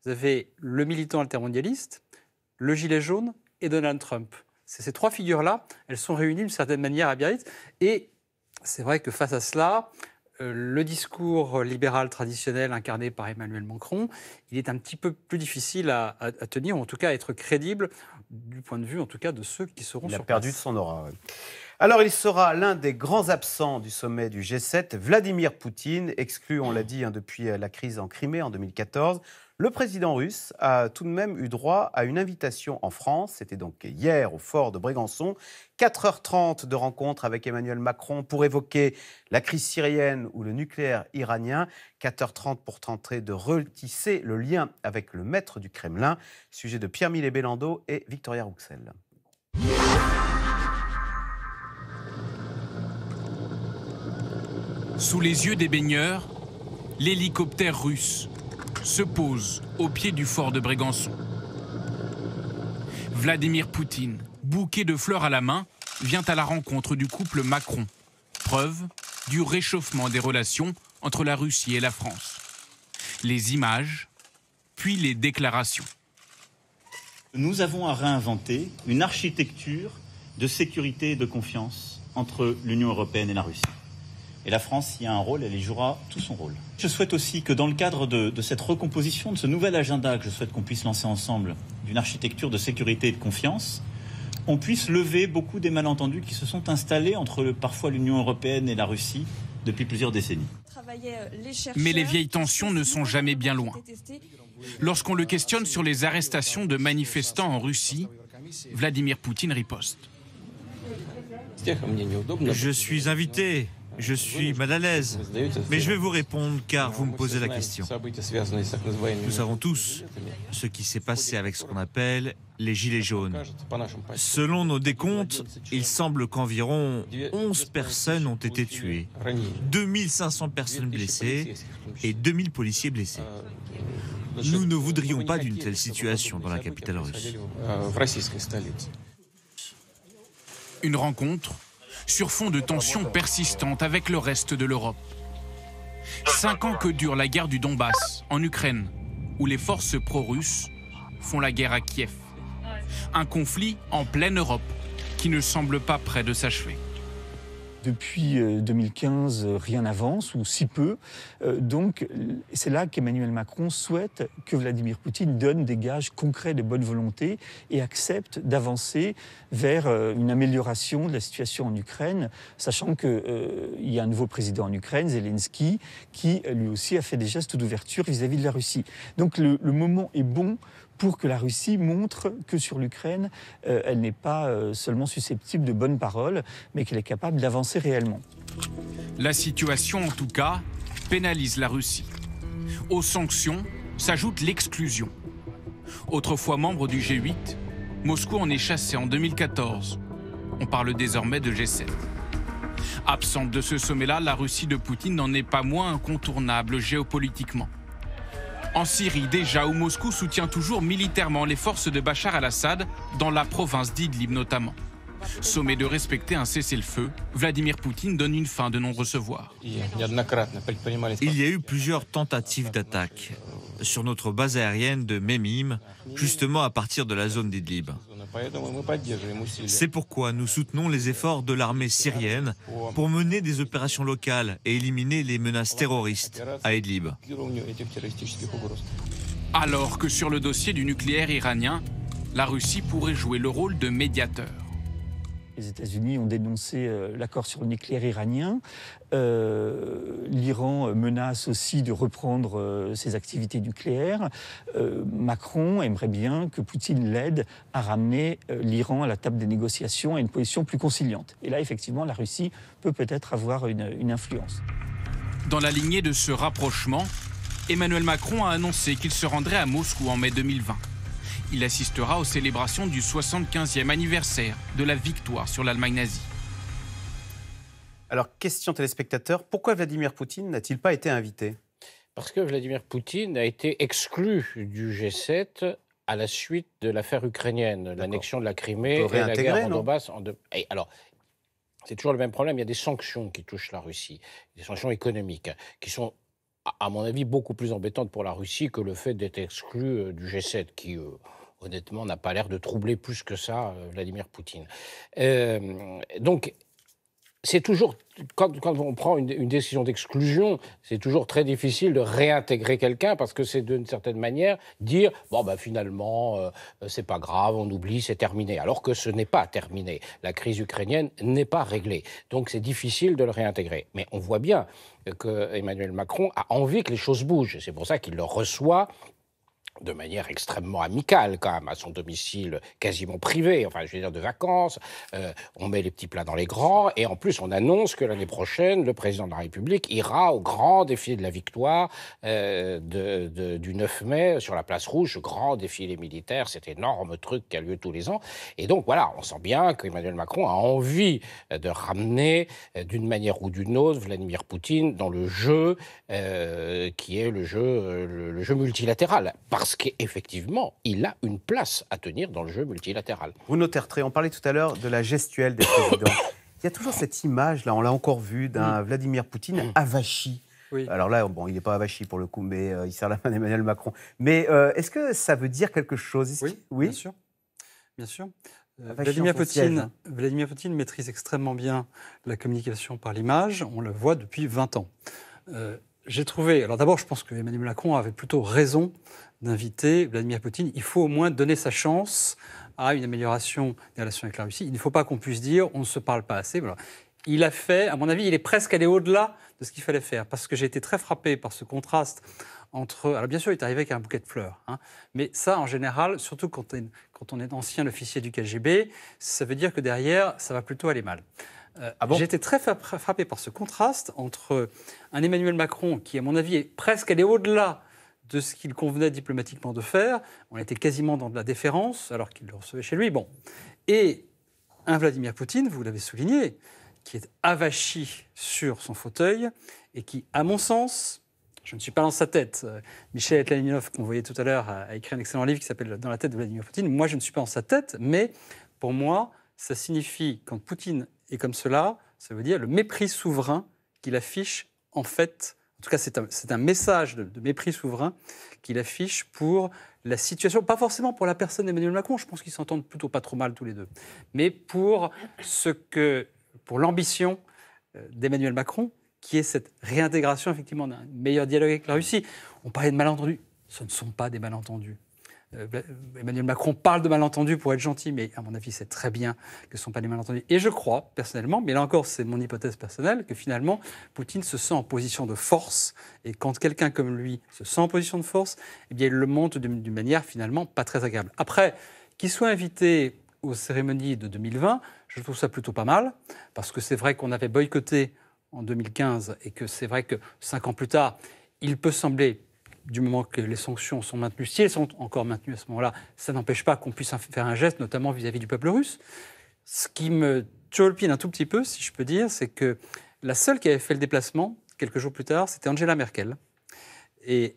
Speaker 5: Vous avez le militant altermondialiste, le gilet jaune et Donald Trump. Ces trois figures-là, elles sont réunies d'une certaine manière à Biarritz. Et c'est vrai que face à cela, euh, le discours libéral traditionnel incarné par Emmanuel Macron, il est un petit peu plus difficile à, tenir, en tout cas à être crédible du point de vue, en tout cas, de ceux qui seront il a perdu de son aura.
Speaker 1: Alors, il sera l'un des grands absents du sommet du G7, Vladimir Poutine, exclu, on l'a dit, hein, depuis euh, la crise en Crimée en 2014. Le président russe a tout de même eu droit à une invitation en France. C'était donc hier au fort de Brégançon. 4h30 de rencontre avec Emmanuel Macron pour évoquer la crise syrienne ou le nucléaire iranien. 4h30 pour tenter de retisser le lien avec le maître du Kremlin. Sujet de Pierre Millet-Belando et Victoria Rouxel.
Speaker 8: Sous les yeux des baigneurs, l'hélicoptère russe se pose au pied du fort de Brégançon. Vladimir Poutine, bouquet de fleurs à la main, vient à la rencontre du couple Macron, preuve du réchauffement des relations entre la Russie et la France. Les images, puis les déclarations.
Speaker 9: Nous avons à réinventer une architecture de sécurité et de confiance entre l'Union européenne et la Russie. Et la France y a un rôle, elle y jouera tout son rôle. Je souhaite aussi que dans le cadre de, cette recomposition, de ce nouvel agenda que je souhaite qu'on puisse lancer ensemble, d'une architecture de sécurité et de confiance, on puisse lever beaucoup des malentendus qui se sont installés entre parfois l'Union européenne et la Russie depuis plusieurs décennies. Euh, Mais les vieilles
Speaker 8: tensions ne sont jamais bien loin. Lorsqu'on le questionne sur les arrestations de manifestants en Russie, Vladimir Poutine riposte.
Speaker 9: Je suis invité je suis mal à l'aise, mais je vais vous répondre car vous me posez la question. Nous savons tous ce qui s'est passé avec ce qu'on appelle les Gilets jaunes. Selon nos décomptes, il semble qu'environ 11 personnes ont été tuées, 2500 personnes blessées et 2000 policiers blessés. Nous ne voudrions pas d'une telle situation dans la capitale russe. Euh, Une
Speaker 8: rencontre sur fond de tensions persistantes avec le reste de l'Europe. Cinq ans que dure la guerre du Donbass, en Ukraine, où les forces pro-russes font la guerre à Kiev. Un conflit en pleine Europe qui ne semble pas près de s'achever.
Speaker 9: Depuis 2015, euh, euh, rien n'avance, ou si peu. Euh, donc c'est là qu'Emmanuel Macron souhaite que Vladimir Poutine donne des gages concrets de bonne volonté et accepte d'avancer vers une amélioration de la situation en Ukraine, sachant qu'il y a un nouveau président en Ukraine, Zelensky, qui lui aussi a fait des gestes d'ouverture vis-à-vis de la Russie. Donc le moment est bon pour que la Russie montre que sur l'Ukraine, euh, elle n'est pas euh, seulement susceptible de bonnes paroles, mais qu'elle est capable d'avancer réellement.
Speaker 8: La situation, en tout cas, pénalise la Russie. Aux sanctions s'ajoute l'exclusion. Autrefois membre du G8, Moscou en est chassé en 2014. On parle désormais de G7. Absente de ce sommet-là, la Russie de Poutine n'en est pas moins incontournable géopolitiquement. En Syrie déjà, où Moscou soutient toujours militairement les forces de Bachar al-Assad, dans la province d'Idlib notamment. Sommé de respecter un cessez-le-feu, Vladimir Poutine donne une fin de non-recevoir. Il
Speaker 9: y a eu plusieurs tentatives d'attaque sur notre base aérienne de Memim, justement à partir de la zone d'Idlib. C'est pourquoi nous soutenons les efforts de l'armée syrienne pour mener des opérations locales et éliminer les menaces terroristes à Idlib.
Speaker 8: Alors que sur le dossier du nucléaire iranien, la Russie pourrait jouer le rôle de médiateur.
Speaker 9: Les États-Unis ont dénoncé euh, l'accord sur le nucléaire iranien. Euh, L'Iran menace aussi de reprendre euh, ses activités nucléaires. Macron aimerait bien que Poutine l'aide à ramener l'Iran à la table des négociations à une position plus conciliante. Et là, effectivement, la Russie peut peut-être avoir une, une influence.
Speaker 8: Dans la lignée de ce rapprochement, Emmanuel Macron a annoncé qu'il se rendrait à Moscou en mai 2020. Il assistera aux célébrations du 75e anniversaire de la victoire sur l'Allemagne nazie.
Speaker 1: Alors, question téléspectateur, pourquoi Vladimir Poutine n'a-t-il pas été invité Parce que Vladimir Poutine a été exclu du G7
Speaker 3: à la suite de l'affaire ukrainienne, l'annexion de la Crimée et la guerre en Donbass. et alors, c'est toujours le même problème, il y a des sanctions qui touchent la Russie, des sanctions économiques, qui sont à mon avis, beaucoup plus embêtantes pour la Russie que le fait d'être exclu euh, du G7, qui, euh, honnêtement, n'a pas l'air de troubler plus que ça euh, Vladimir Poutine. Euh, donc, c'est toujours, quand, on prend une, décision d'exclusion, c'est toujours très difficile de réintégrer quelqu'un parce que c'est d'une certaine manière dire bon, ben finalement, euh, c'est pas grave, on oublie, c'est terminé. Alors que ce n'est pas terminé. La crise ukrainienne n'est pas réglée. Donc c'est difficile de le réintégrer. Mais on voit bien que Emmanuel Macron a envie que les choses bougent. C'est pour ça qu'il le reçoit de manière extrêmement amicale quand même, à son domicile quasiment privé, enfin je veux dire de vacances, euh, on met les petits plats dans les grands, et en plus on annonce que l'année prochaine, le président de la République ira au grand défilé de la victoire euh, du 9 mai sur la place Rouge, grand défilé militaire, cet énorme truc qui a lieu tous les ans, et donc voilà, on sent bien qu'Emmanuel Macron a envie de ramener euh, d'une manière ou d'une autre Vladimir Poutine dans le jeu qui est le jeu, multilatéral parce qu'effectivement, il a une
Speaker 1: place à tenir
Speaker 3: dans le jeu multilatéral.
Speaker 1: Bruno Tertré, on parlait tout à l'heure de la gestuelle des présidents. Il y a toujours cette image, là, on l'a encore vu, d'un Vladimir Poutine mm. avachi. Oui. Alors là, bon, il n'est pas avachi pour le coup, mais euh, il sert la main d'Emmanuel Macron. Mais euh, est-ce que ça veut dire quelque
Speaker 5: chose Oui, oui bien sûr. Bien sûr. Euh, Vladimir, Poutine, Vladimir Poutine maîtrise extrêmement bien la communication par l'image. On le voit depuis 20 ans. J'ai trouvé. Alors d'abord, je pense que Emmanuel Macron avait plutôt raison d'inviter Vladimir Poutine. Il faut au moins donner sa chance à une amélioration des relations avec la Russie. Il ne faut pas qu'on puisse dire on ne se parle pas assez. Voilà. Il a fait, à mon avis, il est presque allé au-delà de ce qu'il fallait faire, parce que j'ai été très frappé par ce contraste entre... Alors bien sûr, il est arrivé avec un bouquet de fleurs, hein, mais ça, en général, surtout quand, on est ancien officier du KGB, ça veut dire que derrière, ça va plutôt aller mal. Euh, ah j'ai été très frappé par ce contraste entre un Emmanuel Macron qui, à mon avis, est presque allé au-delà de ce qu'il convenait diplomatiquement de faire. On était quasiment dans de la déférence alors qu'il le recevait chez lui. Bon. Et un Vladimir Poutine, vous l'avez souligné, qui est avachi sur son fauteuil et qui, à mon sens, je ne suis pas dans sa tête. Euh, Michel Atlaninov, qu'on voyait tout à l'heure, a écrit un excellent livre qui s'appelle Dans la tête de Vladimir Poutine. Moi, je ne suis pas dans sa tête, mais pour moi, ça signifie, quand Poutine est comme cela, ça veut dire le mépris souverain qu'il affiche en fait en tout cas, c'est un, message de, mépris souverain qu'il affiche pour la situation, pas forcément pour la personne d'Emmanuel Macron, je pense qu'ils s'entendent plutôt pas trop mal tous les deux, mais pour ce que, pour l'ambition euh, d'Emmanuel Macron, qui est cette réintégration effectivement d'un meilleur dialogue avec la Russie. On parlait de malentendus, ce ne sont pas des malentendus. Euh, Emmanuel Macron parle de malentendus pour être gentil, mais à mon avis, c'est très bien que ce ne sont pas des malentendus. Et je crois, personnellement, mais là encore, c'est mon hypothèse personnelle, que finalement, Poutine se sent en position de force. Et quand quelqu'un comme lui se sent en position de force, eh bien, il le monte d'une manière finalement pas très agréable. Après, qu'il soit invité aux cérémonies de 2020, je trouve ça plutôt pas mal, parce que c'est vrai qu'on avait boycotté en 2015 et que c'est vrai que cinq ans plus tard, il peut sembler du moment que les sanctions sont maintenues, si elles sont encore maintenues à ce moment-là, ça n'empêche pas qu'on puisse faire un geste, notamment vis-à-vis du peuple russe. Ce qui me turlupine un tout petit peu, si je peux dire, c'est que la seule qui avait fait le déplacement, quelques jours plus tard, c'était Angela Merkel. Et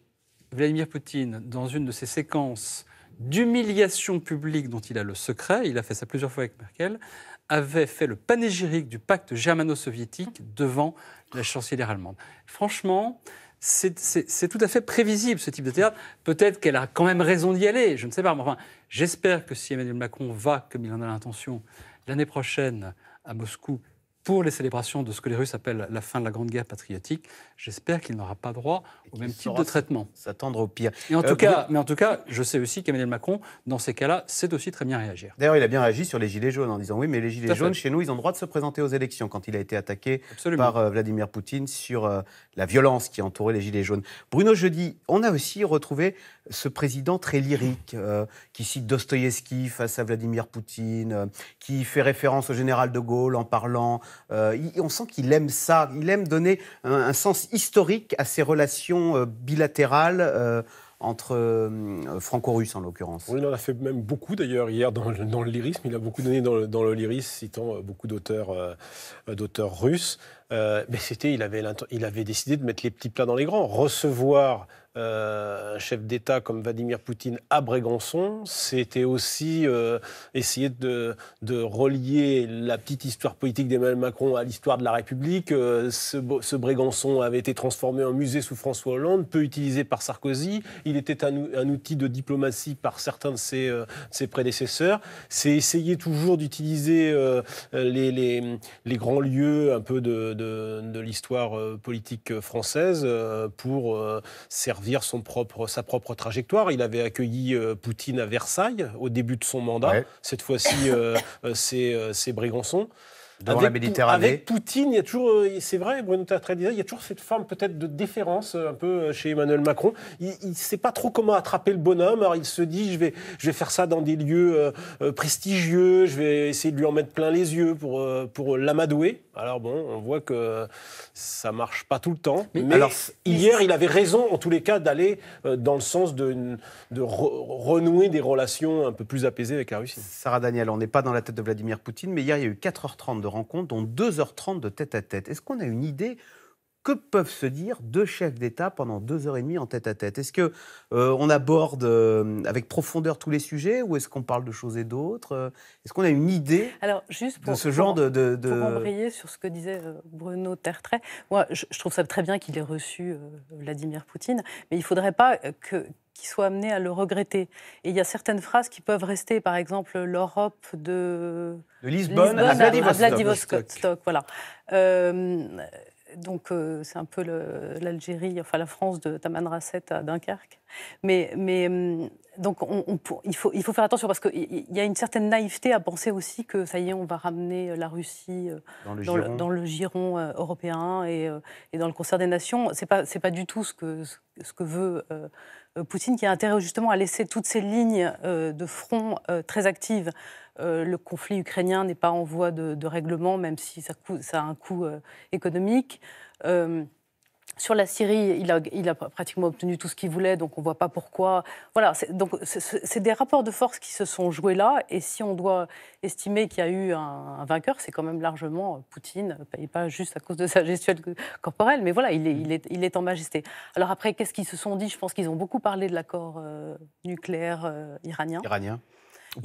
Speaker 5: Vladimir Poutine, dans une de ces séquences d'humiliation publique dont il a le secret, il a fait ça plusieurs fois avec Merkel, avait fait le panégyrique du pacte germano-soviétique devant la chancelière allemande. Franchement, c'est tout à fait prévisible ce type de théâtre. Peut-être qu'elle a quand même raison d'y aller, je ne sais pas. enfin, j'espère que si Emmanuel Macron va, comme il en a l'intention, l'année prochaine à Moscou pour les célébrations de ce que les Russes appellent la fin de la Grande Guerre patriotique. J'espère qu'il n'aura pas droit au même type de traitement. S'attendre au pire. en tout euh, mais en tout cas, je sais aussi qu'Emmanuel Macron, dans ces cas-là, sait aussi très bien réagir.
Speaker 1: D'ailleurs, il a bien réagi sur les Gilets jaunes en disant oui, mais les Gilets jaunes, chez nous, ils ont droit de se présenter aux élections quand il a été attaqué par euh, Vladimir Poutine sur euh, la violence qui entourait les Gilets jaunes. Bruno, jeudi, on a aussi retrouvé ce président très lyrique euh, qui cite Dostoïevski face à Vladimir Poutine, euh, qui fait référence au général de Gaulle en parlant. Euh, on sent qu'il aime ça, il aime donner un, sens historique à ces relations bilatérales entre franco russes en l'occurrence. il
Speaker 2: en a fait même beaucoup d'ailleurs hier dans le, lyrisme. Il a beaucoup donné dans le, lyrisme, citant beaucoup d'auteurs russes. mais c'était, il avait, il avait décidé de mettre les petits plats dans les grands. Recevoir un euh, chef d'État comme Vladimir Poutine à Brégançon, c'était aussi euh, essayer de, relier la petite histoire politique d'Emmanuel Macron à l'histoire de la République. Euh, ce, Brégançon avait été transformé en musée sous François Hollande, peu utilisé par Sarkozy. Il était un, outil de diplomatie par certains de ses, prédécesseurs. C'est essayer toujours d'utiliser les, grands lieux un peu de, de l'histoire politique française pour servir son propre, sa propre trajectoire. Il avait accueilli euh, Poutine à Versailles au début de son mandat. Cette fois-ci, euh, euh, c'est Brégançon dans avec la Méditerranée. Avec Poutine, il y a toujours, euh, c'est vrai, Bruno il y a toujours cette forme peut-être de déférence euh, un peu euh, chez Emmanuel Macron. Il ne sait pas trop comment attraper le bonhomme. Alors il se dit, je vais, je vais faire ça dans des lieux prestigieux, je vais essayer de lui en mettre plein les yeux pour, pour l'amadouer. Alors bon, on voit que ça marche pas tout le temps. Mais, alors, hier, il avait raison, en tous les cas, d'aller dans le sens de, de renouer des relations
Speaker 1: un peu plus apaisées avec la Russie. Sarah Daniel, on n'est pas dans la tête de Vladimir Poutine, mais hier, il y a eu 4h30 de rencontre, dont 2h30 de tête-à-tête. Est-ce qu'on a une idée que peuvent se dire deux chefs d'État pendant deux heures et demie en tête à tête Est-ce que euh, on aborde euh, avec profondeur tous les sujets ou est-ce qu'on parle de choses et d'autres euh, Est-ce qu'on a une idée
Speaker 4: Alors, juste pour, de ce genre de... de, de, Pour embrayer sur ce que disait Bruno Tertrais, moi, je, trouve ça très bien qu'il ait reçu Vladimir Poutine, mais il ne faudrait pas que qui soit amené à le regretter. Et il y a certaines phrases qui peuvent rester, par exemple l'Europe de... Lisbonne, à Vladivostok. voilà. Euh, donc euh, c'est un peu l'Algérie, enfin la France de Taman Rasset à Dunkerque. Mais, mais hum, donc il, faut, il faut faire attention parce qu'il y a une certaine naïveté à penser aussi que ça y est, on va ramener la Russie euh, dans le, giron. européen et, dans le concert des nations. Ce n'est pas, pas du tout ce que, ce que veut... Euh, Poutine qui a intérêt justement à laisser toutes ces lignes euh, de front euh, très actives. le conflit ukrainien n'est pas en voie de, règlement, même si ça, ça a un coût économique. Sur la Syrie, il a, pratiquement obtenu tout ce qu'il voulait, donc on ne voit pas pourquoi. Voilà, donc c'est des rapports de force qui se sont joués là, et si on doit estimer qu'il y a eu un, vainqueur, c'est quand même largement Poutine, et euh, pas juste à cause de sa gestuelle corporelle, mais voilà, il est, en majesté. Alors après, qu'est-ce qu'ils se sont dit Je pense qu'ils ont beaucoup parlé de l'accord euh, nucléaire euh, iranien. Iranien.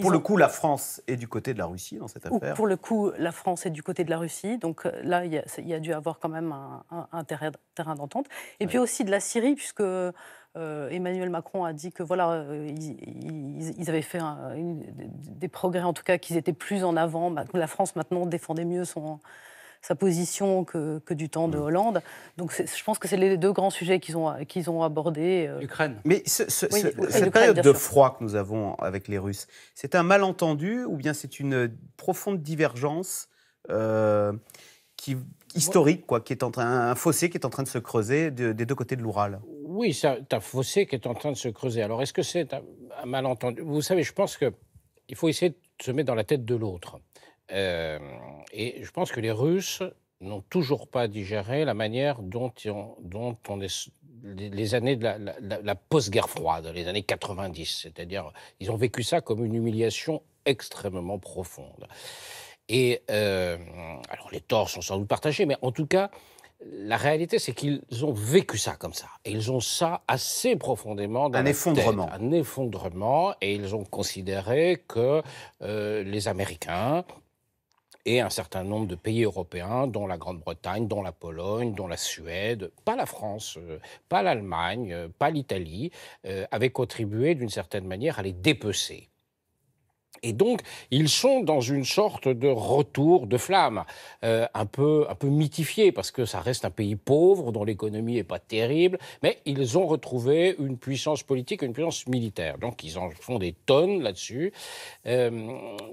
Speaker 1: Pour le coup, la France est du côté de la Russie dans cette affaire. pour
Speaker 4: le coup, la France est du côté de la Russie. Donc euh, là, il y, a, y dû avoir quand même un, terrain, d'entente. Et puis aussi de la Syrie, puisque euh, Emmanuel Macron a dit que voilà, euh, ils, avaient fait des progrès, en tout cas, qu'ils étaient plus en avant. Bah, la France maintenant défendait mieux son sa position que, que, du temps de mm. Hollande. Donc je pense que c'est les deux grands sujets qu'ils ont, qu'ils ont abordés. Euh.
Speaker 1: L'Ukraine. Mais cette période de froid que nous avons avec les Russes, c'est un malentendu ou bien c'est une profonde divergence euh, qui, historique, quoi, qui est en train, un fossé qui est en train de se creuser des deux côtés de l'Oural Oui, c'est un fossé qui est en train de se creuser. Alors est-ce que c'est un, un malentendu Vous savez,
Speaker 3: je pense qu'il faut essayer de se mettre dans la tête de l'autre. Euh, et je pense que les Russes n'ont toujours pas digéré la manière dont, on, dont on est, les années de la, post-guerre froide, les années 90, c'est-à-dire ils ont vécu ça comme une humiliation extrêmement profonde. Et euh, alors les torts sont sans doute partagés, mais en tout cas, la réalité, c'est qu'ils ont vécu ça comme ça. Et ils ont ça assez profondément dans un effondrement. un effondrement. Et ils ont considéré que euh, les Américains, et un certain nombre de pays européens, dont la Grande-Bretagne, dont la Pologne, dont la Suède, pas la France, euh, pas l'Allemagne, euh, pas l'Italie, euh, avaient contribué d'une certaine manière à les dépecer. Et donc, ils sont dans une sorte de retour de flamme, un, peu, un peu mythifié, parce que ça reste un pays pauvre, dont l'économie n'est pas terrible, mais ils ont retrouvé une puissance politique, une puissance militaire. Donc, ils en font des tonnes là-dessus.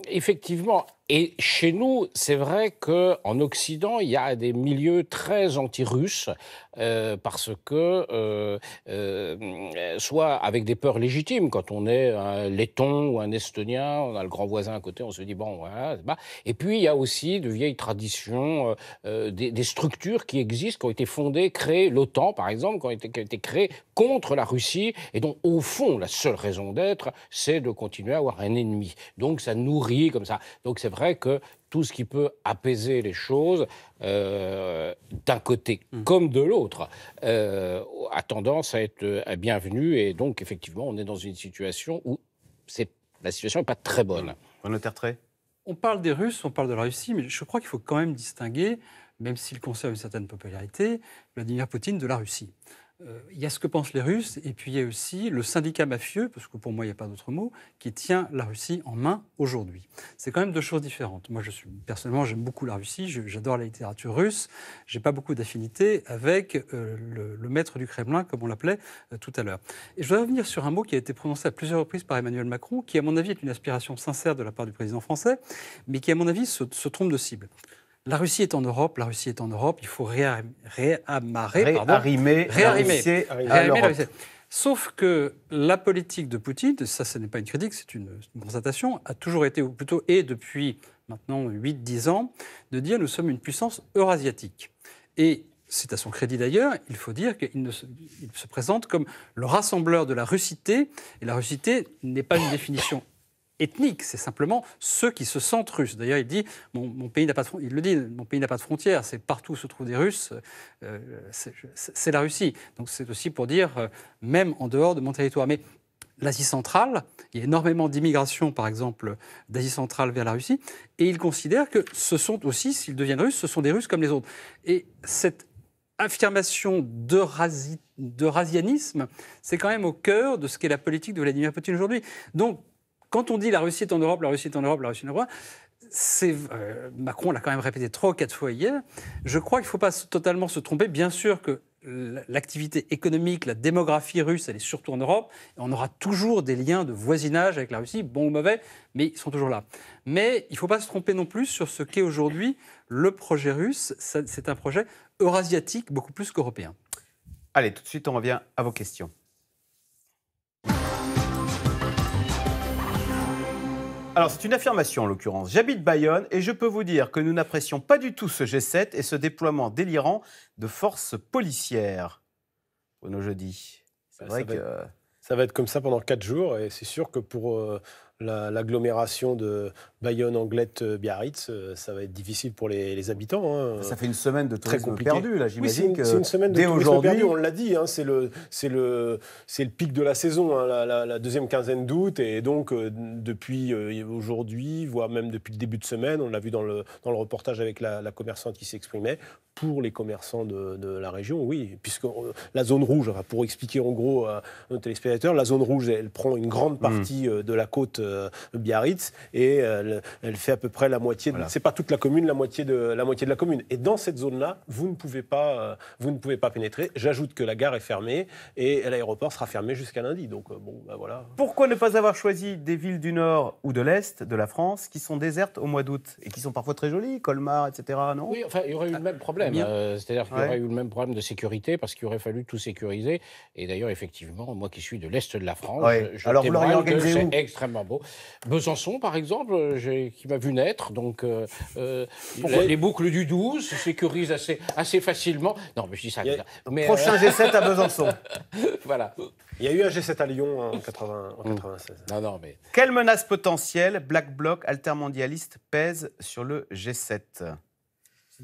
Speaker 3: effectivement, et chez nous, c'est vrai qu'en Occident, il y a des milieux très anti-russes euh, parce que, euh, euh, soit avec des peurs légitimes, quand on est un Letton ou un Estonien, on a le grand voisin à côté, on se dit bon, voilà. Bah. Et puis il y a aussi de vieilles traditions, des, structures qui existent, qui ont été fondées, créées, l'OTAN par exemple, qui ont été, qui créées contre la Russie, et dont, au fond, la seule raison d'être, c'est de continuer à avoir un ennemi. Donc ça nourrit comme ça. Donc c'est vrai vrai que tout ce qui peut apaiser les choses, euh, d'un côté mm. comme de l'autre, euh, a tendance à être euh, bienvenu. Et donc, effectivement, on est dans une situation où c'est, la situation n'est pas très bonne.
Speaker 5: interprète mm. on parle des Russes, on parle de la Russie, mais je crois qu'il faut quand même distinguer, même s'il conserve une certaine popularité, Vladimir Poutine de la Russie. Euh, il y a ce que pensent les Russes, et puis il y a aussi le syndicat mafieux, parce que pour moi, il n'y a pas d'autre mot, qui tient la Russie en main aujourd'hui. C'est quand même deux choses différentes. Moi, je suis, personnellement, j'aime beaucoup la Russie, j'adore la littérature russe, j'ai pas beaucoup d'affinité avec euh, le, maître du Kremlin, comme on l'appelait euh, tout à l'heure. Et je voudrais revenir sur un mot qui a été prononcé à plusieurs reprises par Emmanuel Macron, qui, à mon avis, est une aspiration sincère de la part du président français, mais qui, à mon avis, se trompe de cible. La Russie est en Europe, la Russie est en Europe, il faut réamarrer, ré Réarimer. Sauf que la politique de Poutine, ça ce n'est pas une critique, c'est une, constatation, a toujours été, ou plutôt est depuis maintenant 8-10 ans, de dire nous sommes une puissance eurasiatique. Et c'est à son crédit d'ailleurs, il faut dire qu'il se, se, présente comme le rassembleur de la russité, et la russité n'est pas une définition ethnique, c'est simplement ceux qui se sentent russes. D'ailleurs, il dit mon, pays n'a pas de il le dit, mon pays n'a pas de frontières, c'est partout où se trouvent des Russes, euh, c'est la Russie. Donc c'est aussi pour dire euh, même en dehors de mon territoire. Mais l'Asie centrale, il y a énormément d'immigration, par exemple, d'Asie centrale vers la Russie, et il considère que ce sont aussi, s'ils deviennent russes, ce sont des Russes comme les autres. Et cette affirmation d'eurasianisme, c'est quand même au cœur de ce qu'est la politique de Vladimir Poutine aujourd'hui. Donc, quand on dit la Russie est en Europe, la Russie est en Europe, la Russie est en Europe, c'est, euh, Macron l'a quand même répété trois ou quatre fois hier, je crois qu'il ne faut pas totalement se tromper. Bien sûr que l'activité économique, la démographie russe, elle est surtout en Europe. On aura toujours des liens de voisinage avec la Russie, bon ou mauvais, mais ils sont toujours là. Mais il ne faut pas se tromper non plus sur ce qu'est aujourd'hui le projet russe. C'est un projet eurasiatique beaucoup plus qu'européen. Allez, tout de suite, on revient à vos questions.
Speaker 1: Alors, c'est une affirmation en l'occurrence. J'habite Bayonne et je peux vous dire que nous n'apprécions pas du tout ce G7 et ce déploiement délirant de forces policières. Bruno Jeudi. C'est bah, vrai que. ça va être comme ça pendant quatre jours et c'est sûr que pour. Euh,
Speaker 2: l'agglomération de Bayonne, Anglette, euh, Biarritz, euh, ça va être difficile pour les,
Speaker 1: habitants. Hein. Ça fait une semaine de tourisme Très perdu, là, j'imagine. Oui, c'est une, semaine de perdu, on
Speaker 2: l'a dit. Hein, c'est le, le, le pic de la saison, hein, la, deuxième quinzaine d'août. Et donc, euh, depuis aujourd'hui, voire même depuis le début de semaine, on l'a vu dans le, dans le reportage avec la, commerçante qui s'exprimait, pour les commerçants de, la région, oui, puisque la zone rouge, pour expliquer en gros à nos téléspectateurs, la zone rouge, elle prend une grande mmh. partie de la côte euh, Biarritz, et euh, elle, fait à peu près la moitié. C'est pas toute la commune, la moitié de la moitié de la commune. Et dans cette zone-là, vous ne pouvez pas, euh, vous ne pouvez pas pénétrer. J'ajoute que la gare est fermée et l'aéroport sera fermé jusqu'à lundi. Donc bon, bah, voilà.
Speaker 1: Pourquoi ne pas avoir choisi des villes du nord ou de l'est de la France qui sont désertes au mois d'août et qui sont parfois très jolies, Colmar, etc. Non Oui, enfin,
Speaker 3: il y aurait eu le même problème. C'est-à-dire qu'il y aurait eu
Speaker 1: le même problème de sécurité parce qu'il aurait fallu tout sécuriser.
Speaker 3: Et d'ailleurs, effectivement, moi qui suis de l'est de la France, je Alors, vous organisé extrêmement Besançon, par exemple, euh, qui m'a vu naître, donc euh, euh, les... boucles du 12 se sécurisent assez, assez facilement. Non, mais je Prochain G7 à Besançon.
Speaker 2: voilà. Il y a eu un G7 à Lyon en, 80, 96. Mm. mais...
Speaker 1: Quelle menace potentielle Black Bloc altermondialiste pèse sur le G7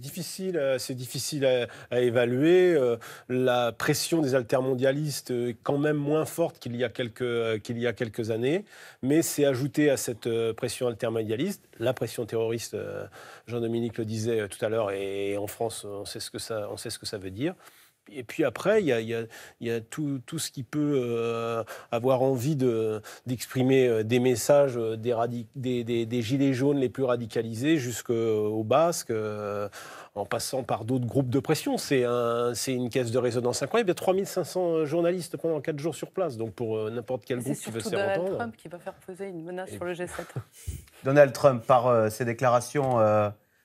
Speaker 2: c'est difficile, euh, c'est difficile à, évaluer. Euh, la pression des altermondialistes est quand même moins forte qu'il y a quelques, euh, qu'il y a quelques années, mais c'est ajouté à cette pression altermondialiste la pression terroriste. Jean-Dominique le disait tout à l'heure, et en France, on sait ce que on sait ce que ça veut dire et puis après, il y a, tout, ce qui peut euh, avoir envie d'exprimer euh, des messages euh, des, des, gilets jaunes les plus radicalisés jusqu'aux Basques, en passant par d'autres groupes de pression. C'est une caisse de résonance incroyable. Il y a 3500
Speaker 1: journalistes pendant 4 jours sur place. Donc pour n'importe quel groupe qui veut se faire entendre. Trump
Speaker 4: qui va faire poser une menace sur le G7.
Speaker 1: Donald Trump, par ses déclarations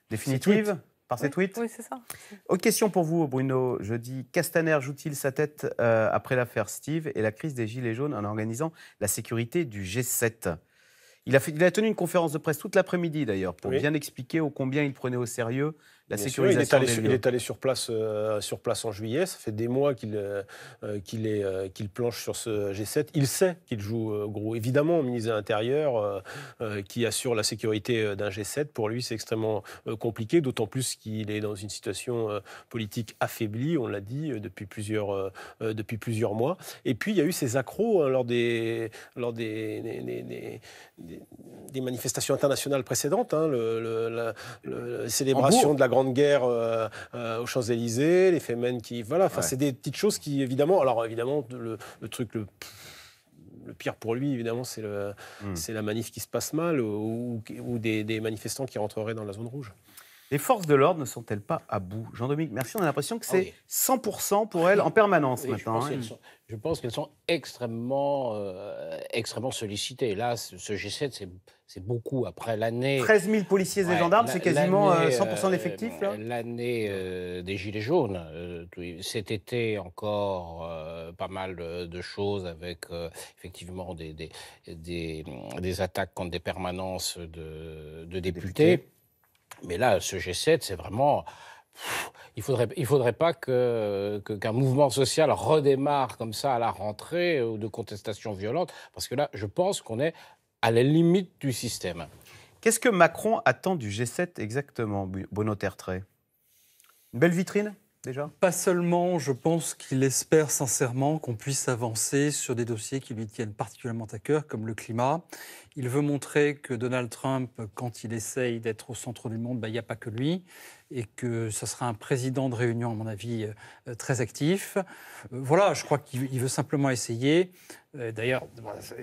Speaker 1: définitives par ses tweets Oui, c'est ça. Aux question pour vous, Bruno. Je dis Castaner joue-t-il sa tête euh, après l'affaire Steve et la crise des Gilets jaunes en organisant la sécurité du G7 il a, tenu une conférence de presse toute l'après-midi d'ailleurs pour bien expliquer au combien il prenait au sérieux la il, est allé, sur place, euh, sur place en juillet. Ça fait des mois qu'il euh, euh,
Speaker 2: qu'il est qu'il planche sur ce G7. Il sait qu'il joue gros. Évidemment, au ministre de l'Intérieur, qui assure la sécurité d'un G7, pour lui, c'est extrêmement compliqué, d'autant plus qu'il est dans une situation politique affaiblie, on l'a dit, depuis plusieurs, depuis plusieurs mois. Et puis, il y a eu ces accros hein, lors, des, lors des, des, manifestations internationales précédentes, hein, le, la, célébration de la Grande Guerre euh, euh, aux Champs-Élysées, les Femmes qui. Voilà, enfin, c'est des petites choses qui, évidemment. Alors, évidemment, le, truc le pire pour lui, évidemment, hmm. c'est la manif
Speaker 1: qui se passe mal ou, des, manifestants qui rentreraient dans la zone rouge. Les forces de l'ordre ne sont-elles pas à bout Jean-Dominique, merci. On a l'impression que ah c'est 100% pour elles en permanence maintenant. Hein
Speaker 3: je pense qu'elles sont extrêmement, euh, extrêmement sollicitées. Là, ce G7, c'est beaucoup après l'année. 13 000 policiers et gendarmes, c'est quasiment 100% euh, euh, d'effectifs. l'année des Gilets jaunes. cet été, encore pas mal de, choses avec effectivement des des, attaques contre des permanences de, députés. Mais là, ce G7, c'est vraiment il ne faudrait, pas qu'un que, mouvement social redémarre
Speaker 1: comme ça à la rentrée ou euh, de contestation violente, parce que là, je pense qu'on est à la limite du système. Qu'est-ce que Macron attend du G7 exactement, Bruno Tertrais
Speaker 5: Une belle vitrine Déjà Pas seulement, je pense qu'il espère sincèrement qu'on puisse avancer sur des dossiers qui lui tiennent particulièrement à cœur, comme le climat. Il veut montrer que Donald Trump, quand il essaye d'être au centre du monde, bah, il n'y a pas que lui et que ça sera un président de réunion, à mon avis, euh, euh, très actif. Euh, voilà, je crois qu'il veut simplement essayer. D'ailleurs,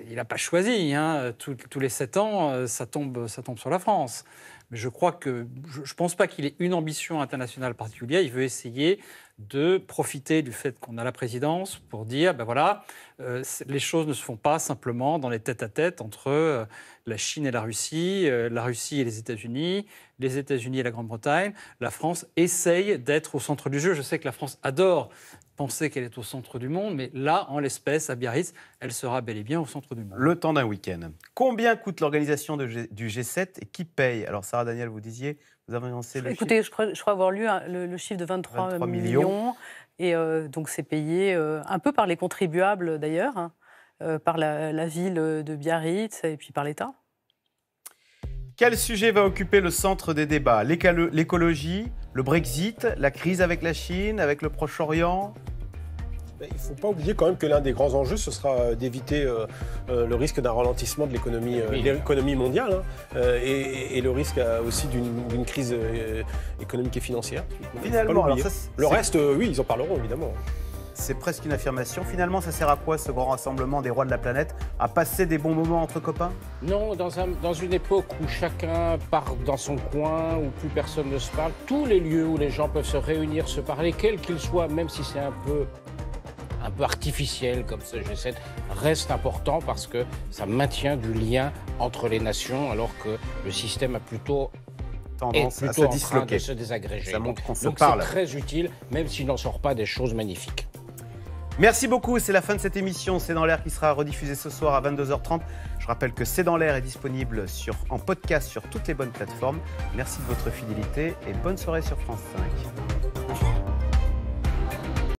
Speaker 5: il n'a pas choisi. Hein. Tous, les sept ans, ça tombe, ça tombe sur la France. Mais je crois que je ne pense pas qu'il ait une ambition internationale particulière. Il veut essayer de profiter du fait qu'on a la présidence pour dire, ben voilà, euh, les choses ne se font pas simplement dans les têtes à tête entre euh, la Chine et la Russie, euh, la Russie et les États-Unis, les États-Unis et la Grande-Bretagne. La France essaye d'être au centre du jeu. Je sais que la France adore penser qu'elle est au centre du monde, mais là, en l'espèce, à Biarritz, elle sera bel et bien au centre du monde. Le temps d'un week-end. Combien coûte
Speaker 1: l'organisation du G7 et qui paye Alors, Sarah Daniel, vous disiez, vous avez annoncé le Écoutez, je, crois,
Speaker 4: avoir lu hein, le,
Speaker 1: chiffre de 23, millions. Et euh, donc c'est payé euh, un peu par
Speaker 4: les contribuables d'ailleurs, hein, euh, par la ville de Biarritz et puis par l'État.
Speaker 1: Quel sujet va occuper le centre des débats L'écologie, le Brexit, la crise avec la Chine, avec le Proche-Orient il ne faut pas
Speaker 2: oublier quand même que l'un des grands enjeux, ce sera euh, d'éviter euh, euh, le risque d'un ralentissement de l'économie mondiale hein, et, le risque aussi d'une crise économique et
Speaker 1: financière. Finalement, le reste, oui, ils en parleront évidemment. C'est presque une affirmation. Finalement, ça sert à quoi ce grand rassemblement des rois de la planète À passer des bons moments entre copains Non,
Speaker 3: dans, une époque où chacun part dans son coin, où plus personne ne se parle, tous les lieux où les gens peuvent se réunir, se parler, quels qu'ils soient, même si c'est un peu un peu artificiel comme ce G7 reste important parce que ça maintient du lien entre les nations alors que le système a plutôt tendance à se se désagréger. Ça montre qu'on donc parle. c'est très
Speaker 1: utile, même s'il n'en sort pas des choses magnifiques. Merci beaucoup, c'est la fin de cette émission. C'est dans l'air qui sera rediffusée ce soir à 22h30. Je rappelle que C'est dans l'air est disponible en podcast sur toutes les bonnes plateformes. Merci de votre fidélité et bonne soirée sur France 5.